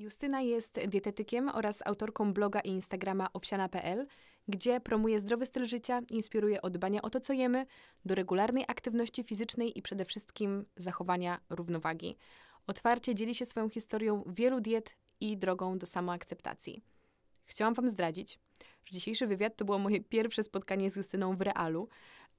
Justyna jest dietetykiem oraz autorką bloga i Instagrama owsiana.pl, gdzie promuje zdrowy styl życia, inspiruje od dbania o to, co jemy, do regularnej aktywności fizycznej i przede wszystkim zachowania równowagi. Otwarcie dzieli się swoją historią wielu diet i drogą do samoakceptacji. Chciałam Wam zdradzić, że dzisiejszy wywiad to było moje pierwsze spotkanie z Justyną w realu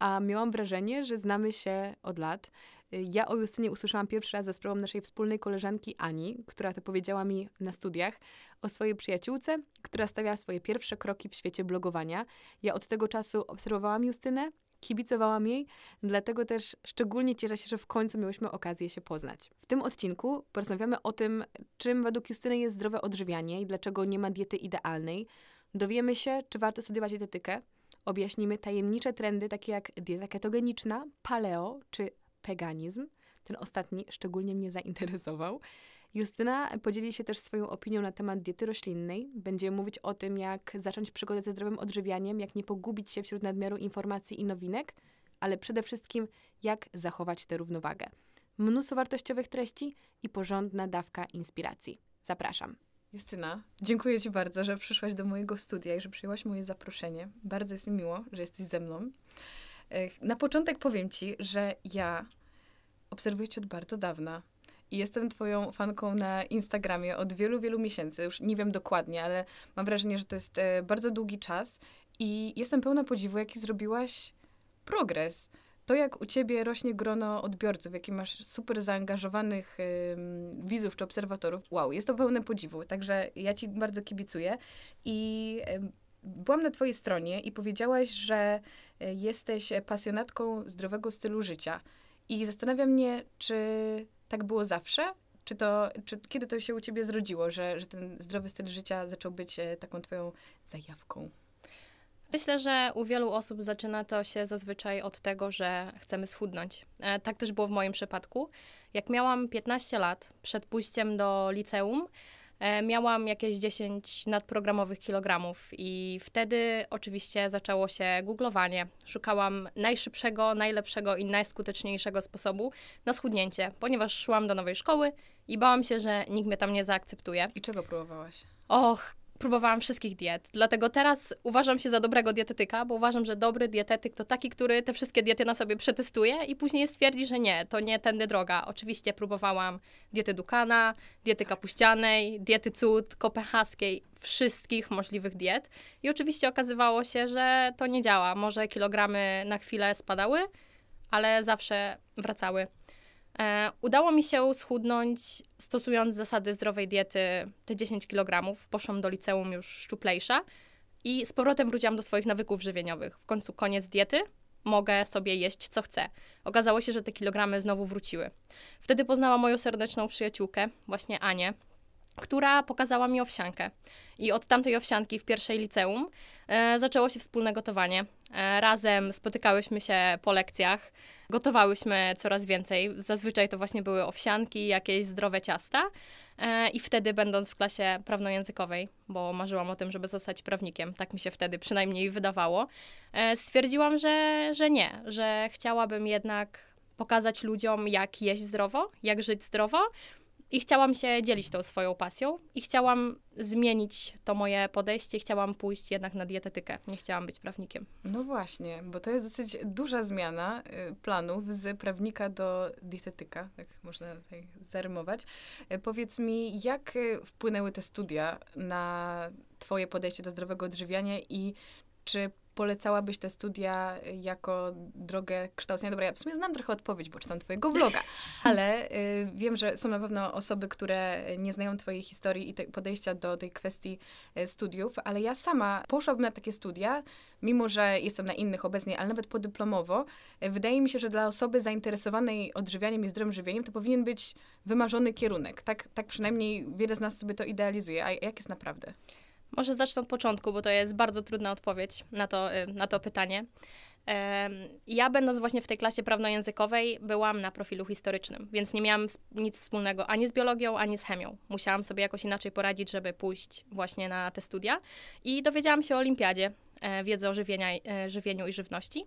a miałam wrażenie, że znamy się od lat. Ja o Justynie usłyszałam pierwszy raz za sprawą naszej wspólnej koleżanki Ani, która to powiedziała mi na studiach o swojej przyjaciółce, która stawiała swoje pierwsze kroki w świecie blogowania. Ja od tego czasu obserwowałam Justynę, kibicowałam jej, dlatego też szczególnie cieszę się, że w końcu miałyśmy okazję się poznać. W tym odcinku porozmawiamy o tym, czym według Justyny jest zdrowe odżywianie i dlaczego nie ma diety idealnej. Dowiemy się, czy warto studiować dietetykę, Objaśnimy tajemnicze trendy takie jak dieta ketogeniczna, paleo czy peganizm. Ten ostatni szczególnie mnie zainteresował. Justyna podzieli się też swoją opinią na temat diety roślinnej. Będzie mówić o tym, jak zacząć przygodę ze zdrowym odżywianiem, jak nie pogubić się wśród nadmiaru informacji i nowinek, ale przede wszystkim jak zachować tę równowagę. Mnóstwo wartościowych treści i porządna dawka inspiracji. Zapraszam. Justyna, dziękuję Ci bardzo, że przyszłaś do mojego studia i że przyjęłaś moje zaproszenie. Bardzo jest mi miło, że jesteś ze mną. Na początek powiem Ci, że ja obserwuję Cię od bardzo dawna i jestem Twoją fanką na Instagramie od wielu, wielu miesięcy. Już nie wiem dokładnie, ale mam wrażenie, że to jest e, bardzo długi czas i jestem pełna podziwu, jaki zrobiłaś progres to, jak u ciebie rośnie grono odbiorców, jaki masz super zaangażowanych ym, widzów czy obserwatorów, wow, jest to pełne podziwu. Także ja ci bardzo kibicuję i byłam na Twojej stronie i powiedziałaś, że e, jesteś pasjonatką zdrowego stylu życia. I zastanawia mnie, czy tak było zawsze? Czy to, czy, kiedy to się u Ciebie zrodziło, że, że ten zdrowy styl życia zaczął być e, taką Twoją zajawką? Myślę, że u wielu osób zaczyna to się zazwyczaj od tego, że chcemy schudnąć. E, tak też było w moim przypadku. Jak miałam 15 lat przed pójściem do liceum, e, miałam jakieś 10 nadprogramowych kilogramów i wtedy oczywiście zaczęło się googlowanie. Szukałam najszybszego, najlepszego i najskuteczniejszego sposobu na schudnięcie, ponieważ szłam do nowej szkoły i bałam się, że nikt mnie tam nie zaakceptuje. I czego próbowałaś? Och, próbowałam wszystkich diet. Dlatego teraz uważam się za dobrego dietetyka, bo uważam, że dobry dietetyk to taki, który te wszystkie diety na sobie przetestuje i później stwierdzi, że nie, to nie tędy droga. Oczywiście próbowałam diety Dukana, diety kapuścianej, diety cud, kopenhaskiej, wszystkich możliwych diet. I oczywiście okazywało się, że to nie działa. Może kilogramy na chwilę spadały, ale zawsze wracały. E, udało mi się schudnąć stosując zasady zdrowej diety te 10 kg. Poszłam do liceum już szczuplejsza i z powrotem wróciłam do swoich nawyków żywieniowych. W końcu koniec diety, mogę sobie jeść co chcę. Okazało się, że te kilogramy znowu wróciły. Wtedy poznałam moją serdeczną przyjaciółkę, właśnie Anię, która pokazała mi owsiankę. I od tamtej owsianki w pierwszej liceum e, zaczęło się wspólne gotowanie. E, razem spotykałyśmy się po lekcjach, Gotowałyśmy coraz więcej. Zazwyczaj to właśnie były owsianki, jakieś zdrowe ciasta. E, I wtedy, będąc w klasie prawnojęzykowej, bo marzyłam o tym, żeby zostać prawnikiem, tak mi się wtedy przynajmniej wydawało, e, stwierdziłam, że, że nie, że chciałabym jednak pokazać ludziom, jak jeść zdrowo, jak żyć zdrowo i chciałam się dzielić tą swoją pasją i chciałam zmienić to moje podejście, chciałam pójść jednak na dietetykę, nie chciałam być prawnikiem. No właśnie, bo to jest dosyć duża zmiana y, planów z prawnika do dietetyka, tak można tutaj zarymować. Y, powiedz mi, jak y, wpłynęły te studia na twoje podejście do zdrowego odżywiania i czy polecałabyś te studia y, jako drogę kształcenia? Dobra, ja w sumie znam trochę odpowiedź, bo czytam twojego bloga, ale y, wiem, że są na pewno osoby, które nie znają twojej historii i te, podejścia do tej kwestii y, studiów, ale ja sama poszłabym na takie studia, mimo że jestem na innych obecnie, ale nawet podyplomowo. Y, wydaje mi się, że dla osoby zainteresowanej odżywianiem i zdrowym żywieniem to powinien być wymarzony kierunek. Tak, tak przynajmniej wiele z nas sobie to idealizuje. A jak jest naprawdę? Może zacznę od początku, bo to jest bardzo trudna odpowiedź na to, y, na to pytanie. Ja, będąc właśnie w tej klasie prawno-językowej, byłam na profilu historycznym, więc nie miałam nic wspólnego ani z biologią, ani z chemią. Musiałam sobie jakoś inaczej poradzić, żeby pójść właśnie na te studia. I dowiedziałam się o olimpiadzie e, wiedzy o żywienia, e, żywieniu i żywności,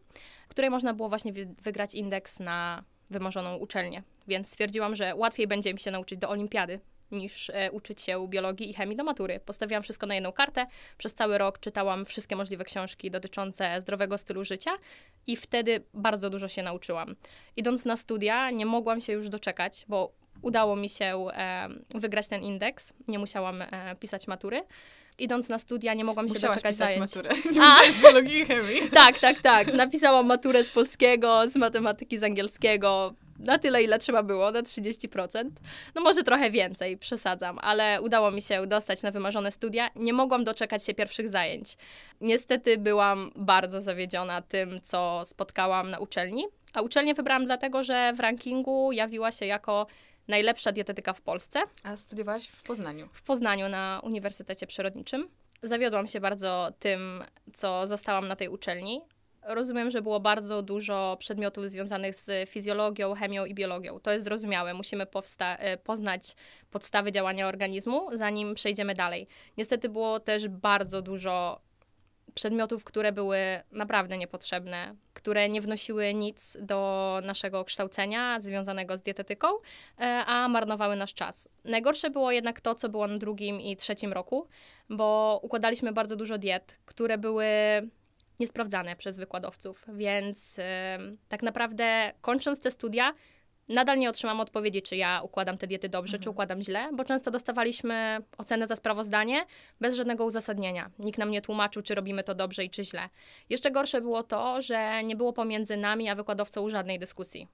której można było właśnie wygrać indeks na wymarzoną uczelnię. Więc stwierdziłam, że łatwiej będzie mi się nauczyć do olimpiady niż e, uczyć się biologii i chemii do matury. Postawiłam wszystko na jedną kartę. Przez cały rok czytałam wszystkie możliwe książki dotyczące zdrowego stylu życia i wtedy bardzo dużo się nauczyłam. Idąc na studia, nie mogłam się już doczekać, bo udało mi się e, wygrać ten indeks. Nie musiałam e, pisać matury. Idąc na studia, nie mogłam Musiałaś się doczekać pisać zajęć. maturę. A. z biologii i chemii. tak, tak, tak. Napisałam maturę z polskiego, z matematyki, z angielskiego na tyle, ile trzeba było, na 30%. No może trochę więcej, przesadzam, ale udało mi się dostać na wymarzone studia. Nie mogłam doczekać się pierwszych zajęć. Niestety byłam bardzo zawiedziona tym, co spotkałam na uczelni. A uczelnię wybrałam dlatego, że w rankingu jawiła się jako najlepsza dietetyka w Polsce. A studiowałaś w Poznaniu? W Poznaniu na Uniwersytecie Przyrodniczym. Zawiodłam się bardzo tym, co zostałam na tej uczelni, Rozumiem, że było bardzo dużo przedmiotów związanych z fizjologią, chemią i biologią. To jest zrozumiałe. Musimy e, poznać podstawy działania organizmu, zanim przejdziemy dalej. Niestety było też bardzo dużo przedmiotów, które były naprawdę niepotrzebne, które nie wnosiły nic do naszego kształcenia związanego z dietetyką, e, a marnowały nasz czas. Najgorsze było jednak to, co było na drugim i trzecim roku, bo układaliśmy bardzo dużo diet, które były niesprawdzane przez wykładowców, więc tak naprawdę kończąc te studia, nadal nie otrzymam odpowiedzi, czy ja układam te diety dobrze, mhm. czy układam źle, bo często dostawaliśmy ocenę za sprawozdanie bez żadnego uzasadnienia. Nikt nam nie tłumaczył, czy robimy to dobrze i czy źle. Jeszcze gorsze było to, że nie było pomiędzy nami a wykładowcą żadnej dyskusji.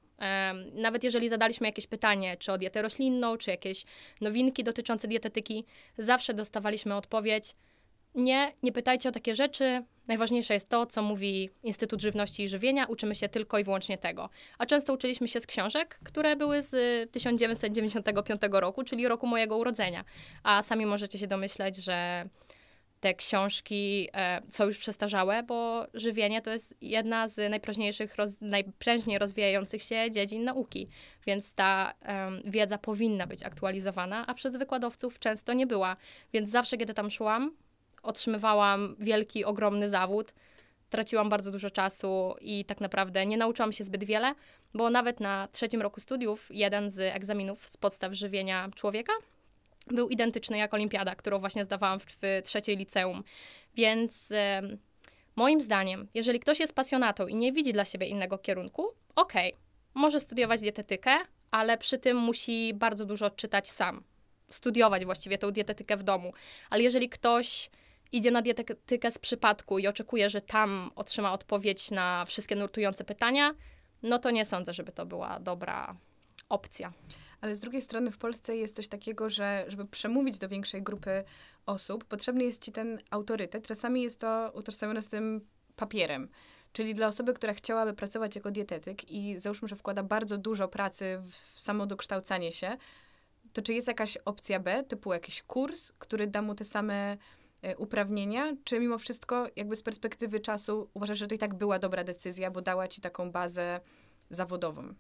nawet jeżeli zadaliśmy jakieś pytanie, czy o dietę roślinną, czy jakieś nowinki dotyczące dietetyki, zawsze dostawaliśmy odpowiedź, nie, nie pytajcie o takie rzeczy. Najważniejsze jest to, co mówi Instytut Żywności i Żywienia. Uczymy się tylko i wyłącznie tego. A często uczyliśmy się z książek, które były z 1995 roku, czyli roku mojego urodzenia. A sami możecie się domyśleć, że te książki e, są już przestarzałe, bo żywienie to jest jedna z najprężniejszych, roz, najprężniej rozwijających się dziedzin nauki, więc ta e, wiedza powinna być aktualizowana, a przez wykładowców często nie była. Więc zawsze, kiedy tam szłam, otrzymywałam wielki, ogromny zawód. Traciłam bardzo dużo czasu i tak naprawdę nie nauczyłam się zbyt wiele, bo nawet na trzecim roku studiów jeden z egzaminów z podstaw żywienia człowieka był identyczny jak olimpiada, którą właśnie zdawałam w, w trzeciej liceum. Więc moim zdaniem, jeżeli ktoś jest pasjonatą i nie widzi dla siebie innego kierunku, okej, okay, może studiować dietetykę, ale przy tym musi bardzo dużo czytać sam studiować właściwie tą dietetykę w domu. Ale jeżeli ktoś idzie na dietetykę z przypadku i oczekuje, że tam otrzyma odpowiedź na wszystkie nurtujące pytania, no to nie sądzę, żeby to była dobra opcja. Ale z drugiej strony w Polsce jest coś takiego, że żeby przemówić do większej grupy osób, potrzebny jest ci ten autorytet. Czasami jest to utożsamione z tym papierem. Czyli dla osoby, która chciałaby pracować jako dietetyk i załóżmy, że wkłada bardzo dużo pracy w samo dokształcanie się, to czy jest jakaś opcja B, typu jakiś kurs, który da mu te same E, uprawnienia, czy mimo wszystko jakby z perspektywy czasu uważasz, że to i tak była dobra decyzja, bo dała ci taką bazę zawodową?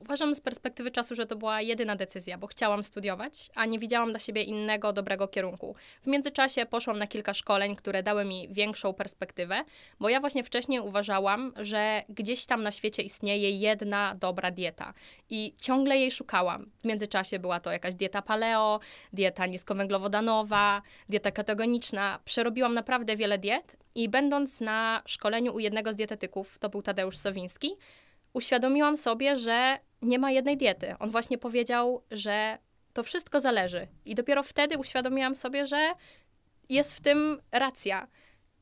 Uważam z perspektywy czasu, że to była jedyna decyzja, bo chciałam studiować, a nie widziałam dla siebie innego dobrego kierunku. W międzyczasie poszłam na kilka szkoleń, które dały mi większą perspektywę, bo ja właśnie wcześniej uważałam, że gdzieś tam na świecie istnieje jedna dobra dieta i ciągle jej szukałam. W międzyczasie była to jakaś dieta paleo, dieta niskowęglowodanowa, dieta ketogeniczna. Przerobiłam naprawdę wiele diet i będąc na szkoleniu u jednego z dietetyków, to był Tadeusz Sowiński, uświadomiłam sobie, że nie ma jednej diety. On właśnie powiedział, że to wszystko zależy. I dopiero wtedy uświadomiłam sobie, że jest w tym racja.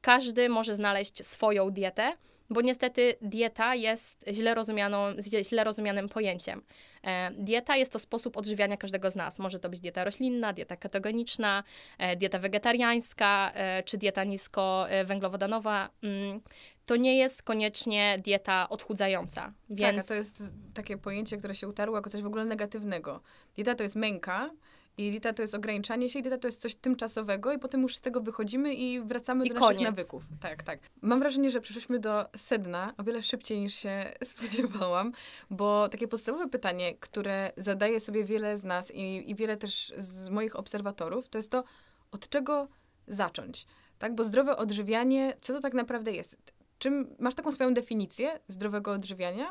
Każdy może znaleźć swoją dietę, bo niestety dieta jest źle, rozumianą, źle rozumianym pojęciem. E, dieta jest to sposób odżywiania każdego z nas. Może to być dieta roślinna, dieta ketogeniczna, e, dieta wegetariańska e, czy dieta niskowęglowodanowa. Mm to nie jest koniecznie dieta odchudzająca. Tak, więc... Tak, to jest takie pojęcie, które się utarło jako coś w ogóle negatywnego. Dieta to jest męka, i dieta to jest ograniczanie się, i dieta to jest coś tymczasowego, i potem już z tego wychodzimy i wracamy I do koniec. naszych nawyków. Tak, tak. Mam wrażenie, że przeszliśmy do sedna o wiele szybciej niż się spodziewałam, bo takie podstawowe pytanie, które zadaje sobie wiele z nas i, i wiele też z moich obserwatorów, to jest to, od czego zacząć? Tak, bo zdrowe odżywianie, co to tak naprawdę jest? Czym masz taką swoją definicję zdrowego odżywiania?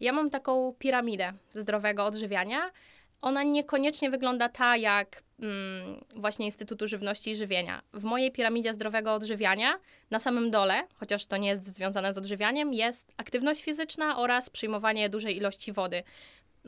Ja mam taką piramidę zdrowego odżywiania. Ona niekoniecznie wygląda ta jak mm, właśnie Instytutu Żywności i Żywienia. W mojej piramidzie zdrowego odżywiania na samym dole, chociaż to nie jest związane z odżywianiem, jest aktywność fizyczna oraz przyjmowanie dużej ilości wody.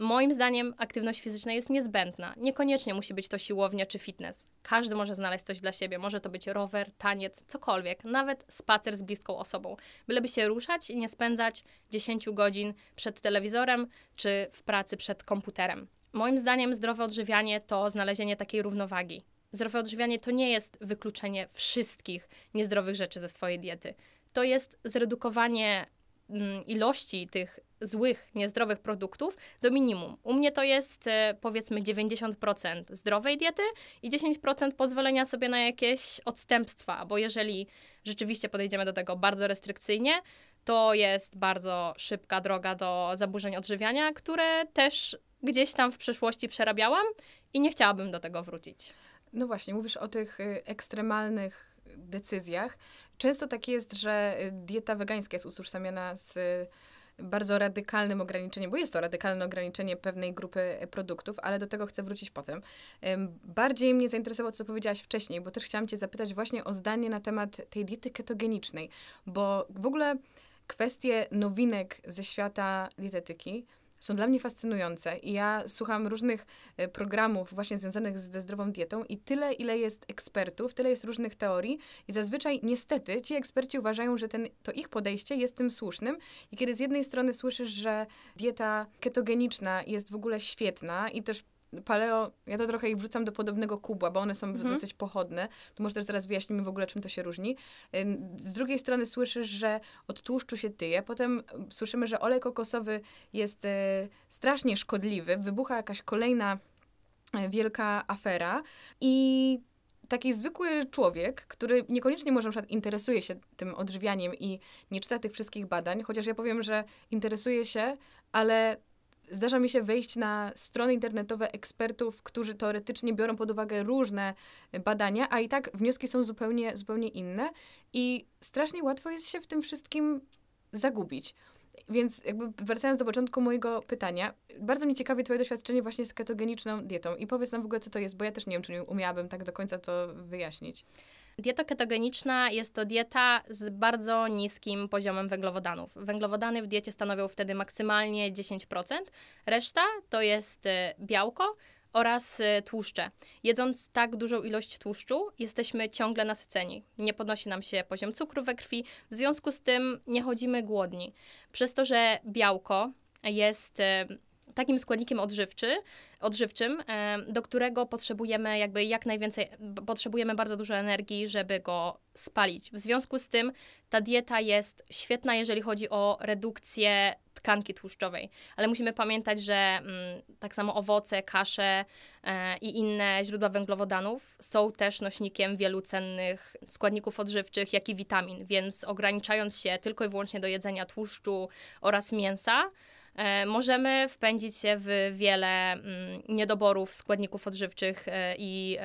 Moim zdaniem aktywność fizyczna jest niezbędna. Niekoniecznie musi być to siłownia czy fitness. Każdy może znaleźć coś dla siebie. Może to być rower, taniec, cokolwiek, nawet spacer z bliską osobą. Byleby się ruszać i nie spędzać 10 godzin przed telewizorem czy w pracy przed komputerem. Moim zdaniem zdrowe odżywianie to znalezienie takiej równowagi. Zdrowe odżywianie to nie jest wykluczenie wszystkich niezdrowych rzeczy ze swojej diety. To jest zredukowanie mm, ilości tych złych, niezdrowych produktów do minimum. U mnie to jest e, powiedzmy 90% zdrowej diety i 10% pozwolenia sobie na jakieś odstępstwa, bo jeżeli rzeczywiście podejdziemy do tego bardzo restrykcyjnie, to jest bardzo szybka droga do zaburzeń odżywiania, które też gdzieś tam w przeszłości przerabiałam i nie chciałabym do tego wrócić. No właśnie, mówisz o tych y, ekstremalnych decyzjach. Często tak jest, że y, dieta wegańska jest utożsamiana z bardzo radykalnym ograniczeniem, bo jest to radykalne ograniczenie pewnej grupy e, produktów, ale do tego chcę wrócić potem. Bardziej mnie zainteresowało, co powiedziałaś wcześniej, bo też chciałam Cię zapytać właśnie o zdanie na temat tej diety ketogenicznej, bo w ogóle kwestie nowinek ze świata dietetyki są dla mnie fascynujące. I ja słucham różnych e, programów właśnie związanych ze zdrową dietą i tyle, ile jest ekspertów, tyle jest różnych teorii i zazwyczaj niestety ci eksperci uważają, że ten, to ich podejście jest tym słusznym. I kiedy z jednej strony słyszysz, że dieta ketogeniczna jest w ogóle świetna i też paleo, ja to trochę ich wrzucam do podobnego kubła, bo one są mhm. dosyć pochodne. To może też zaraz wyjaśnimy w ogóle, czym to się różni. Z drugiej strony słyszysz, że od tłuszczu się tyje, potem słyszymy, że olej kokosowy jest y, strasznie szkodliwy, wybucha jakaś kolejna y, wielka afera i taki zwykły człowiek, który niekoniecznie może na przykład interesuje się tym odżywianiem i nie czyta tych wszystkich badań, chociaż ja powiem, że interesuje się, ale Zdarza mi się wejść na strony internetowe ekspertów, którzy teoretycznie biorą pod uwagę różne badania, a i tak wnioski są zupełnie, zupełnie inne i strasznie łatwo jest się w tym wszystkim zagubić. Więc jakby wracając do początku mojego pytania, bardzo mnie ciekawi twoje doświadczenie właśnie z ketogeniczną dietą i powiedz nam w ogóle, co to jest, bo ja też nie wiem, czy nie umiałabym tak do końca to wyjaśnić. Dieta ketogeniczna jest to dieta z bardzo niskim poziomem węglowodanów. Węglowodany w diecie stanowią wtedy maksymalnie 10%, reszta to jest y, białko oraz y, tłuszcze. Jedząc tak dużą ilość tłuszczu, jesteśmy ciągle nasyceni. Nie podnosi nam się poziom cukru we krwi, w związku z tym nie chodzimy głodni. Przez to, że białko jest y, takim składnikiem odżywczy, odżywczym, do którego potrzebujemy jakby jak najwięcej, potrzebujemy bardzo dużo energii, żeby go spalić. W związku z tym ta dieta jest świetna, jeżeli chodzi o redukcję tkanki tłuszczowej, ale musimy pamiętać, że mm, tak samo owoce, kasze e, i inne źródła węglowodanów są też nośnikiem wielu cennych składników odżywczych, jak i witamin, więc ograniczając się tylko i wyłącznie do jedzenia tłuszczu oraz mięsa, E, możemy wpędzić się w wiele mm, niedoborów składników odżywczych e, i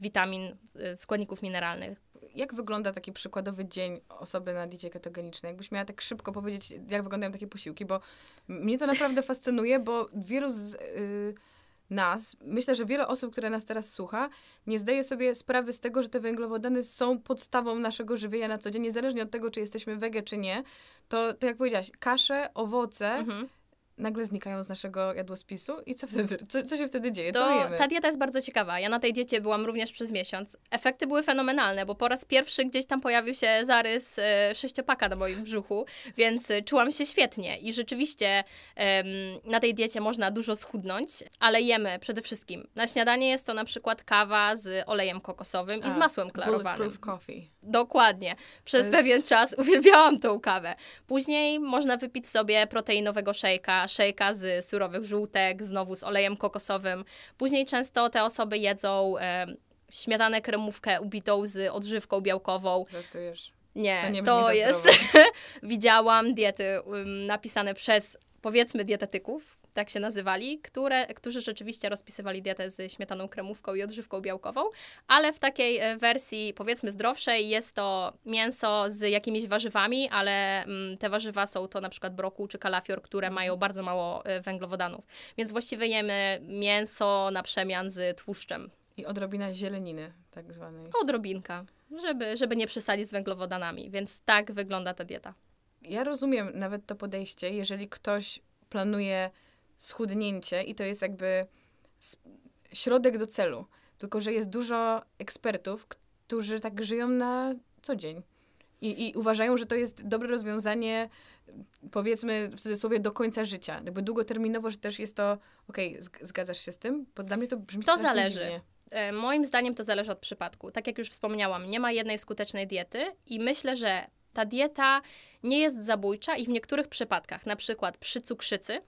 witamin, e, składników mineralnych jak wygląda taki przykładowy dzień osoby na diecie ketogenicznej? Jakbyś miała tak szybko powiedzieć, jak wyglądają takie posiłki, bo mnie to naprawdę fascynuje, bo wielu z... Yy nas, myślę, że wiele osób, które nas teraz słucha, nie zdaje sobie sprawy z tego, że te węglowodany są podstawą naszego żywienia na co dzień, niezależnie od tego, czy jesteśmy wege, czy nie. To, tak jak powiedziałaś, kasze, owoce, mhm nagle znikają z naszego jadłospisu i co, wtedy, co, co się wtedy dzieje? To, co jemy? Ta dieta jest bardzo ciekawa. Ja na tej diecie byłam również przez miesiąc. Efekty były fenomenalne, bo po raz pierwszy gdzieś tam pojawił się zarys e, sześciopaka na moim brzuchu, więc e, czułam się świetnie i rzeczywiście e, na tej diecie można dużo schudnąć, ale jemy przede wszystkim. Na śniadanie jest to na przykład kawa z olejem kokosowym A, i z masłem klarowanym. coffee. Dokładnie. Przez jest... pewien czas uwielbiałam tą kawę. Później można wypić sobie proteinowego szejka, szejka z surowych żółtek, znowu z olejem kokosowym. Później często te osoby jedzą e, śmietanę kremówkę ubitą z odżywką białkową. Żartujesz. Nie, to, nie to jest. Widziałam diety um, napisane przez powiedzmy dietetyków, tak się nazywali, które, którzy rzeczywiście rozpisywali dietę z śmietaną kremówką i odżywką białkową, ale w takiej e, wersji powiedzmy zdrowszej jest to mięso z jakimiś warzywami, ale mm, te warzywa są to na przykład brokuł czy kalafior, które mhm. mają bardzo mało e, węglowodanów. Więc właściwie jemy mięso na przemian z tłuszczem. I odrobina zieleniny tak zwanej. Odrobinka, żeby, żeby nie przesadzić z węglowodanami. Więc tak wygląda ta dieta. Ja rozumiem nawet to podejście, jeżeli ktoś planuje schudnięcie i to jest jakby środek do celu. Tylko, że jest dużo ekspertów, którzy tak żyją na co dzień. I, I uważają, że to jest dobre rozwiązanie, powiedzmy w cudzysłowie, do końca życia. Jakby długoterminowo, że też jest to, okej, okay, zgadzasz się z tym? Bo dla mnie to brzmi To zależy. Dziwnie. E, moim zdaniem to zależy od przypadku. Tak jak już wspomniałam, nie ma jednej skutecznej diety i myślę, że ta dieta nie jest zabójcza i w niektórych przypadkach, na przykład przy cukrzycy,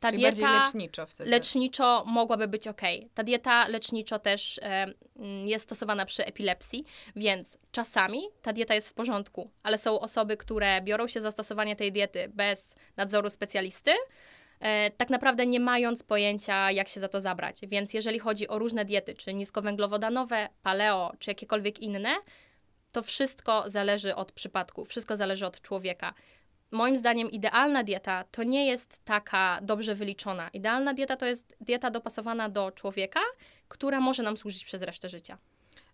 ta Czyli dieta bardziej leczniczo wtedy. Leczniczo mogłaby być ok. Ta dieta leczniczo też mm, jest stosowana przy epilepsji, więc czasami ta dieta jest w porządku, ale są osoby, które biorą się za stosowanie tej diety bez nadzoru specjalisty, e, tak naprawdę nie mając pojęcia, jak się za to zabrać. Więc jeżeli chodzi o różne diety, czy niskowęglowodanowe, paleo, czy jakiekolwiek inne, to wszystko zależy od przypadku, wszystko zależy od człowieka moim zdaniem idealna dieta to nie jest taka dobrze wyliczona. Idealna dieta to jest dieta dopasowana do człowieka, która może nam służyć przez resztę życia.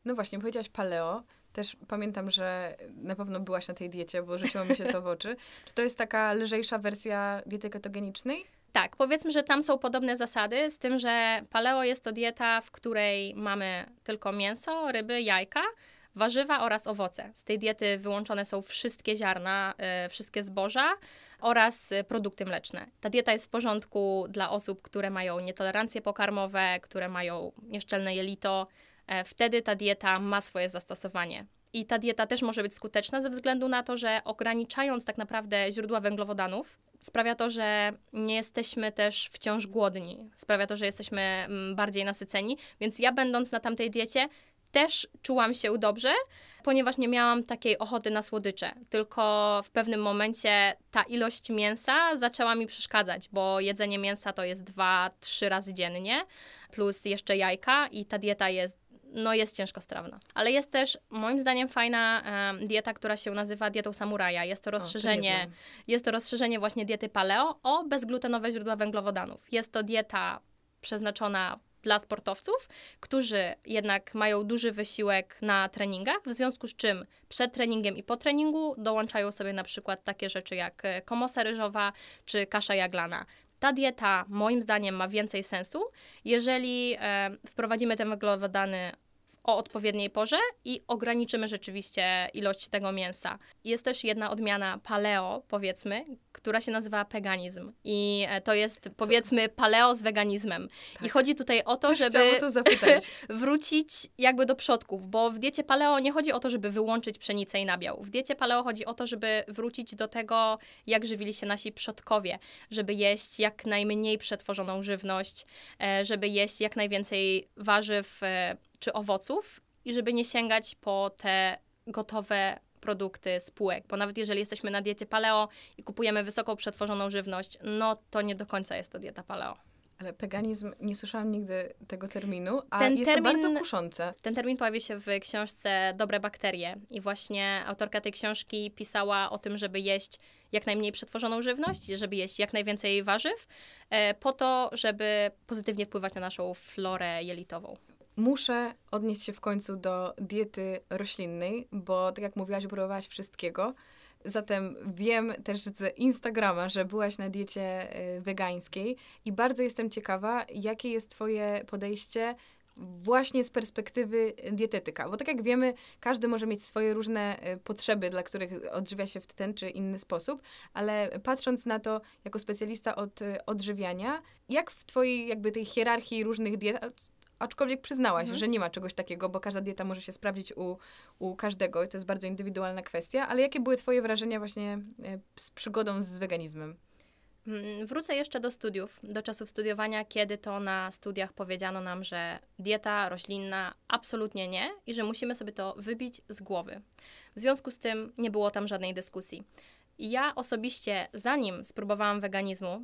No właśnie, powiedziałaś paleo. Też pamiętam, że na pewno byłaś na tej diecie, bo rzuciło mi się to w oczy. Czy to jest taka lżejsza wersja diety ketogenicznej? Tak, powiedzmy, że tam są podobne zasady, z tym, że paleo jest to dieta, w której mamy tylko mięso, ryby, jajka, warzywa oraz owoce. Z tej diety wyłączone są wszystkie ziarna, e, wszystkie zboża oraz e, produkty mleczne. Ta dieta jest w porządku dla osób, które mają nietolerancje pokarmowe, które mają nieszczelne jelito. E, wtedy ta dieta ma swoje zastosowanie. I ta dieta też może być skuteczna ze względu na to, że ograniczając tak naprawdę źródła węglowodanów, sprawia to, że nie jesteśmy też wciąż głodni. Sprawia to, że jesteśmy mm, bardziej nasyceni. Więc ja będąc na tamtej diecie, też czułam się dobrze, ponieważ nie miałam takiej ochoty na słodycze. Tylko w pewnym momencie ta ilość mięsa zaczęła mi przeszkadzać, bo jedzenie mięsa to jest dwa-trzy razy dziennie, plus jeszcze jajka i ta dieta jest no jest ciężkostrawna. Ale jest też moim zdaniem fajna um, dieta, która się nazywa dietą samuraja. Jest to rozszerzenie, o, jest to rozszerzenie właśnie diety paleo o bezglutenowe źródła węglowodanów. Jest to dieta przeznaczona dla sportowców, którzy jednak mają duży wysiłek na treningach, w związku z czym przed treningiem i po treningu dołączają sobie na przykład takie rzeczy jak e, komosa ryżowa czy kasza jaglana. Ta dieta moim zdaniem ma więcej sensu, jeżeli e, wprowadzimy ten węglowodany o odpowiedniej porze i ograniczymy rzeczywiście ilość tego mięsa. Jest też jedna odmiana paleo, powiedzmy, która się nazywa peganizm. I e, to jest, powiedzmy, paleo z weganizmem. Tak. I chodzi tutaj o to, Też żeby to wrócić jakby do przodków, bo w diecie paleo nie chodzi o to, żeby wyłączyć pszenicę i nabiał. W diecie paleo chodzi o to, żeby wrócić do tego, jak żywili się nasi przodkowie, żeby jeść jak najmniej przetworzoną żywność, e, żeby jeść jak najwięcej warzyw, e, czy owoców i żeby nie sięgać po te gotowe produkty spółek, bo nawet jeżeli jesteśmy na diecie paleo i kupujemy wysoką przetworzoną żywność, no to nie do końca jest to dieta paleo. Ale peganizm, nie słyszałam nigdy tego terminu, a ten jest termin, to bardzo kuszące. Ten termin pojawi się w książce Dobre bakterie i właśnie autorka tej książki pisała o tym, żeby jeść jak najmniej przetworzoną żywność, żeby jeść jak najwięcej warzyw, e, po to, żeby pozytywnie wpływać na naszą florę jelitową. Muszę odnieść się w końcu do diety roślinnej, bo tak jak mówiłaś, próbowałaś wszystkiego. Zatem wiem też z Instagrama, że byłaś na diecie y, wegańskiej i bardzo jestem ciekawa, jakie jest Twoje podejście właśnie z perspektywy dietetyka. Bo tak jak wiemy, każdy może mieć swoje różne y, potrzeby, dla których odżywia się w ten czy inny sposób, ale patrząc na to jako specjalista od y, odżywiania, jak w twojej jakby tej hierarchii różnych diet, Aczkolwiek przyznałaś, mhm. że nie ma czegoś takiego, bo każda dieta może się sprawdzić u, u każdego i to jest bardzo indywidualna kwestia. Ale jakie były Twoje wrażenia właśnie e, z przygodą z weganizmem? Mm, wrócę jeszcze do studiów, do czasów studiowania, kiedy to na studiach powiedziano nam, że dieta roślinna absolutnie nie i że musimy sobie to wybić z głowy. W związku z tym nie było tam żadnej dyskusji ja osobiście, zanim spróbowałam weganizmu,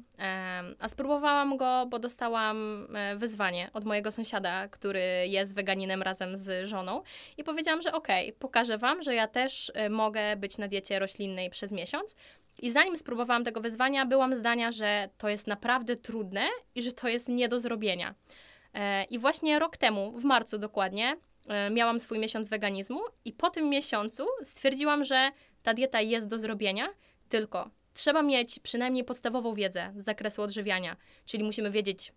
a spróbowałam go, bo dostałam e, wyzwanie od mojego sąsiada, który jest weganinem razem z żoną, i powiedziałam, że okej, okay, pokażę wam, że ja też e, mogę być na diecie roślinnej przez miesiąc. I zanim spróbowałam tego wyzwania, byłam zdania, że to jest naprawdę trudne i że to jest nie do zrobienia. E, I właśnie rok temu, w marcu dokładnie, miałam swój miesiąc weganizmu, i po tym miesiącu stwierdziłam, że ta dieta jest do zrobienia, tylko trzeba mieć przynajmniej podstawową wiedzę z zakresu odżywiania, czyli musimy wiedzieć,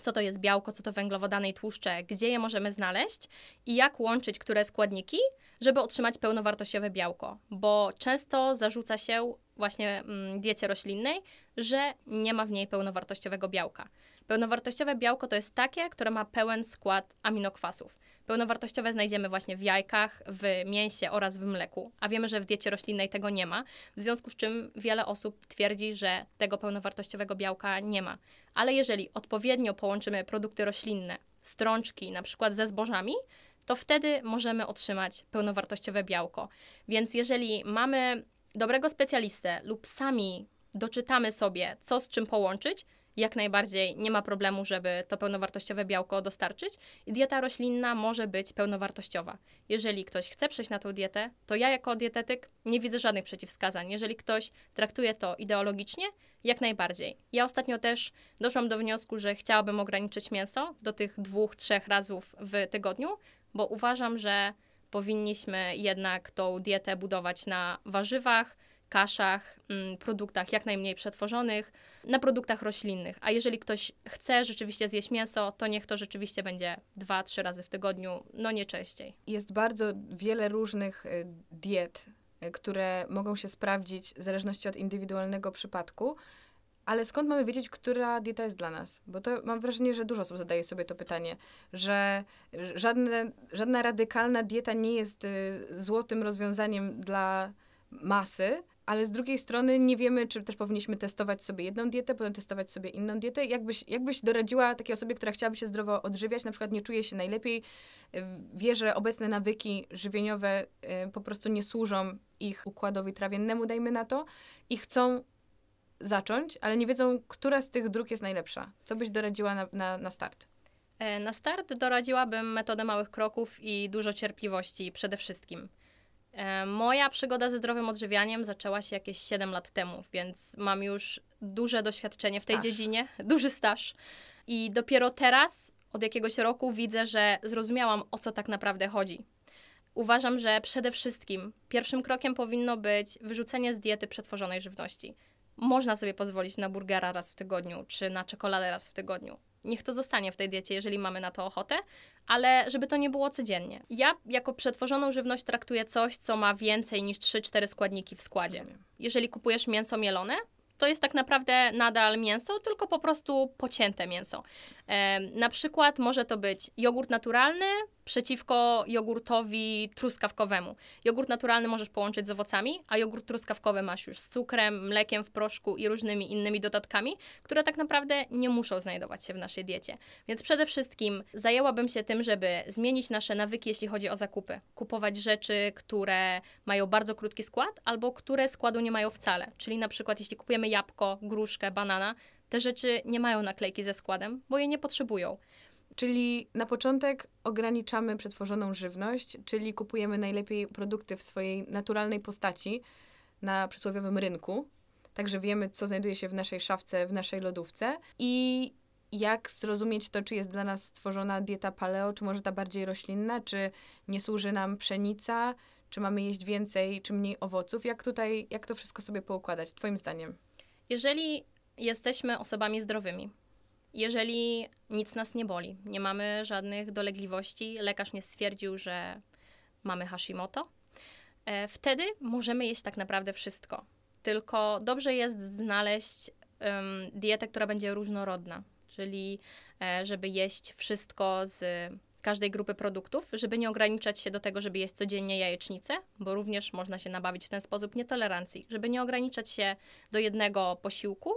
co to jest białko, co to węglowodany i tłuszcze, gdzie je możemy znaleźć i jak łączyć które składniki, żeby otrzymać pełnowartościowe białko, bo często zarzuca się właśnie mm, diecie roślinnej, że nie ma w niej pełnowartościowego białka. Pełnowartościowe białko to jest takie, które ma pełen skład aminokwasów. Pełnowartościowe znajdziemy właśnie w jajkach, w mięsie oraz w mleku, a wiemy, że w diecie roślinnej tego nie ma, w związku z czym wiele osób twierdzi, że tego pełnowartościowego białka nie ma. Ale jeżeli odpowiednio połączymy produkty roślinne, strączki na przykład ze zbożami, to wtedy możemy otrzymać pełnowartościowe białko. Więc jeżeli mamy dobrego specjalistę lub sami doczytamy sobie, co z czym połączyć, jak najbardziej nie ma problemu, żeby to pełnowartościowe białko dostarczyć. I dieta roślinna może być pełnowartościowa. Jeżeli ktoś chce przejść na tę dietę, to ja jako dietetyk nie widzę żadnych przeciwwskazań. Jeżeli ktoś traktuje to ideologicznie, jak najbardziej. Ja ostatnio też doszłam do wniosku, że chciałabym ograniczyć mięso do tych dwóch, trzech razów w tygodniu, bo uważam, że powinniśmy jednak tą dietę budować na warzywach, kaszach, mm, produktach jak najmniej przetworzonych, na produktach roślinnych. A jeżeli ktoś chce rzeczywiście zjeść mięso, to niech to rzeczywiście będzie dwa, trzy razy w tygodniu, no nie częściej. Jest bardzo wiele różnych y, diet, y, które mogą się sprawdzić w zależności od indywidualnego przypadku. Ale skąd mamy wiedzieć, która dieta jest dla nas? Bo to mam wrażenie, że dużo osób zadaje sobie to pytanie, że żadne, żadna radykalna dieta nie jest y, złotym rozwiązaniem dla masy, ale z drugiej strony nie wiemy, czy też powinniśmy testować sobie jedną dietę, potem testować sobie inną dietę. Jakbyś, jakbyś doradziła takiej osobie, która chciałaby się zdrowo odżywiać, na przykład nie czuje się najlepiej, y, wie, że obecne nawyki żywieniowe y, po prostu nie służą ich układowi trawiennemu, dajmy na to, i chcą zacząć, ale nie wiedzą, która z tych dróg jest najlepsza. Co byś doradziła na, na, na start? E, na start doradziłabym metodę małych kroków i dużo cierpliwości przede wszystkim. E, moja przygoda ze zdrowym odżywianiem zaczęła się jakieś 7 lat temu, więc mam już duże doświadczenie staż. w tej dziedzinie, duży staż. I dopiero teraz, od jakiegoś roku, widzę, że zrozumiałam, o co tak naprawdę chodzi. Uważam, że przede wszystkim pierwszym krokiem powinno być wyrzucenie z diety przetworzonej żywności. Można sobie pozwolić na burgera raz w tygodniu, czy na czekoladę raz w tygodniu niech to zostanie w tej diecie, jeżeli mamy na to ochotę, ale żeby to nie było codziennie. Ja jako przetworzoną żywność traktuję coś, co ma więcej niż 3-4 składniki w składzie. Jeżeli kupujesz mięso mielone, to jest tak naprawdę nadal mięso, tylko po prostu pocięte mięso. Na przykład może to być jogurt naturalny przeciwko jogurtowi truskawkowemu. Jogurt naturalny możesz połączyć z owocami, a jogurt truskawkowy masz już z cukrem, mlekiem w proszku i różnymi innymi dodatkami, które tak naprawdę nie muszą znajdować się w naszej diecie. Więc przede wszystkim zajęłabym się tym, żeby zmienić nasze nawyki, jeśli chodzi o zakupy. Kupować rzeczy, które mają bardzo krótki skład albo które składu nie mają wcale. Czyli na przykład jeśli kupujemy jabłko, gruszkę, banana, te rzeczy nie mają naklejki ze składem, bo je nie potrzebują. Czyli na początek ograniczamy przetworzoną żywność, czyli kupujemy najlepiej produkty w swojej naturalnej postaci na przysłowiowym rynku. Także wiemy, co znajduje się w naszej szafce, w naszej lodówce. I jak zrozumieć to, czy jest dla nas stworzona dieta paleo, czy może ta bardziej roślinna, czy nie służy nam pszenica, czy mamy jeść więcej, czy mniej owoców? Jak tutaj, jak to wszystko sobie poukładać, Twoim zdaniem? Jeżeli jesteśmy osobami zdrowymi. Jeżeli nic nas nie boli, nie mamy żadnych dolegliwości, lekarz nie stwierdził, że mamy Hashimoto, e, wtedy możemy jeść tak naprawdę wszystko. Tylko dobrze jest znaleźć um, dietę, która będzie różnorodna, czyli e, żeby jeść wszystko z każdej grupy produktów, żeby nie ograniczać się do tego, żeby jeść codziennie jajecznicę, bo również można się nabawić w ten sposób nietolerancji, żeby nie ograniczać się do jednego posiłku,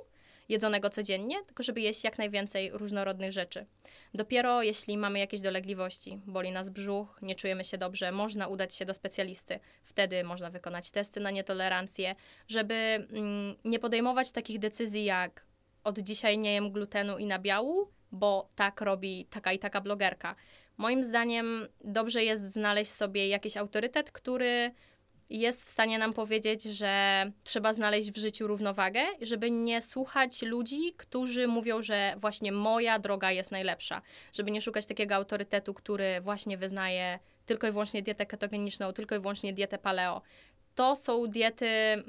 jedzonego codziennie, tylko żeby jeść jak najwięcej różnorodnych rzeczy. Dopiero jeśli mamy jakieś dolegliwości, boli nas brzuch, nie czujemy się dobrze, można udać się do specjalisty. Wtedy można wykonać testy na nietolerancję, żeby mm, nie podejmować takich decyzji jak od dzisiaj nie jem glutenu i nabiału, bo tak robi taka i taka blogerka. Moim zdaniem dobrze jest znaleźć sobie jakiś autorytet, który i jest w stanie nam powiedzieć, że trzeba znaleźć w życiu równowagę, żeby nie słuchać ludzi, którzy mówią, że właśnie moja droga jest najlepsza. Żeby nie szukać takiego autorytetu, który właśnie wyznaje tylko i wyłącznie dietę ketogeniczną, tylko i wyłącznie dietę paleo. To są diety mm,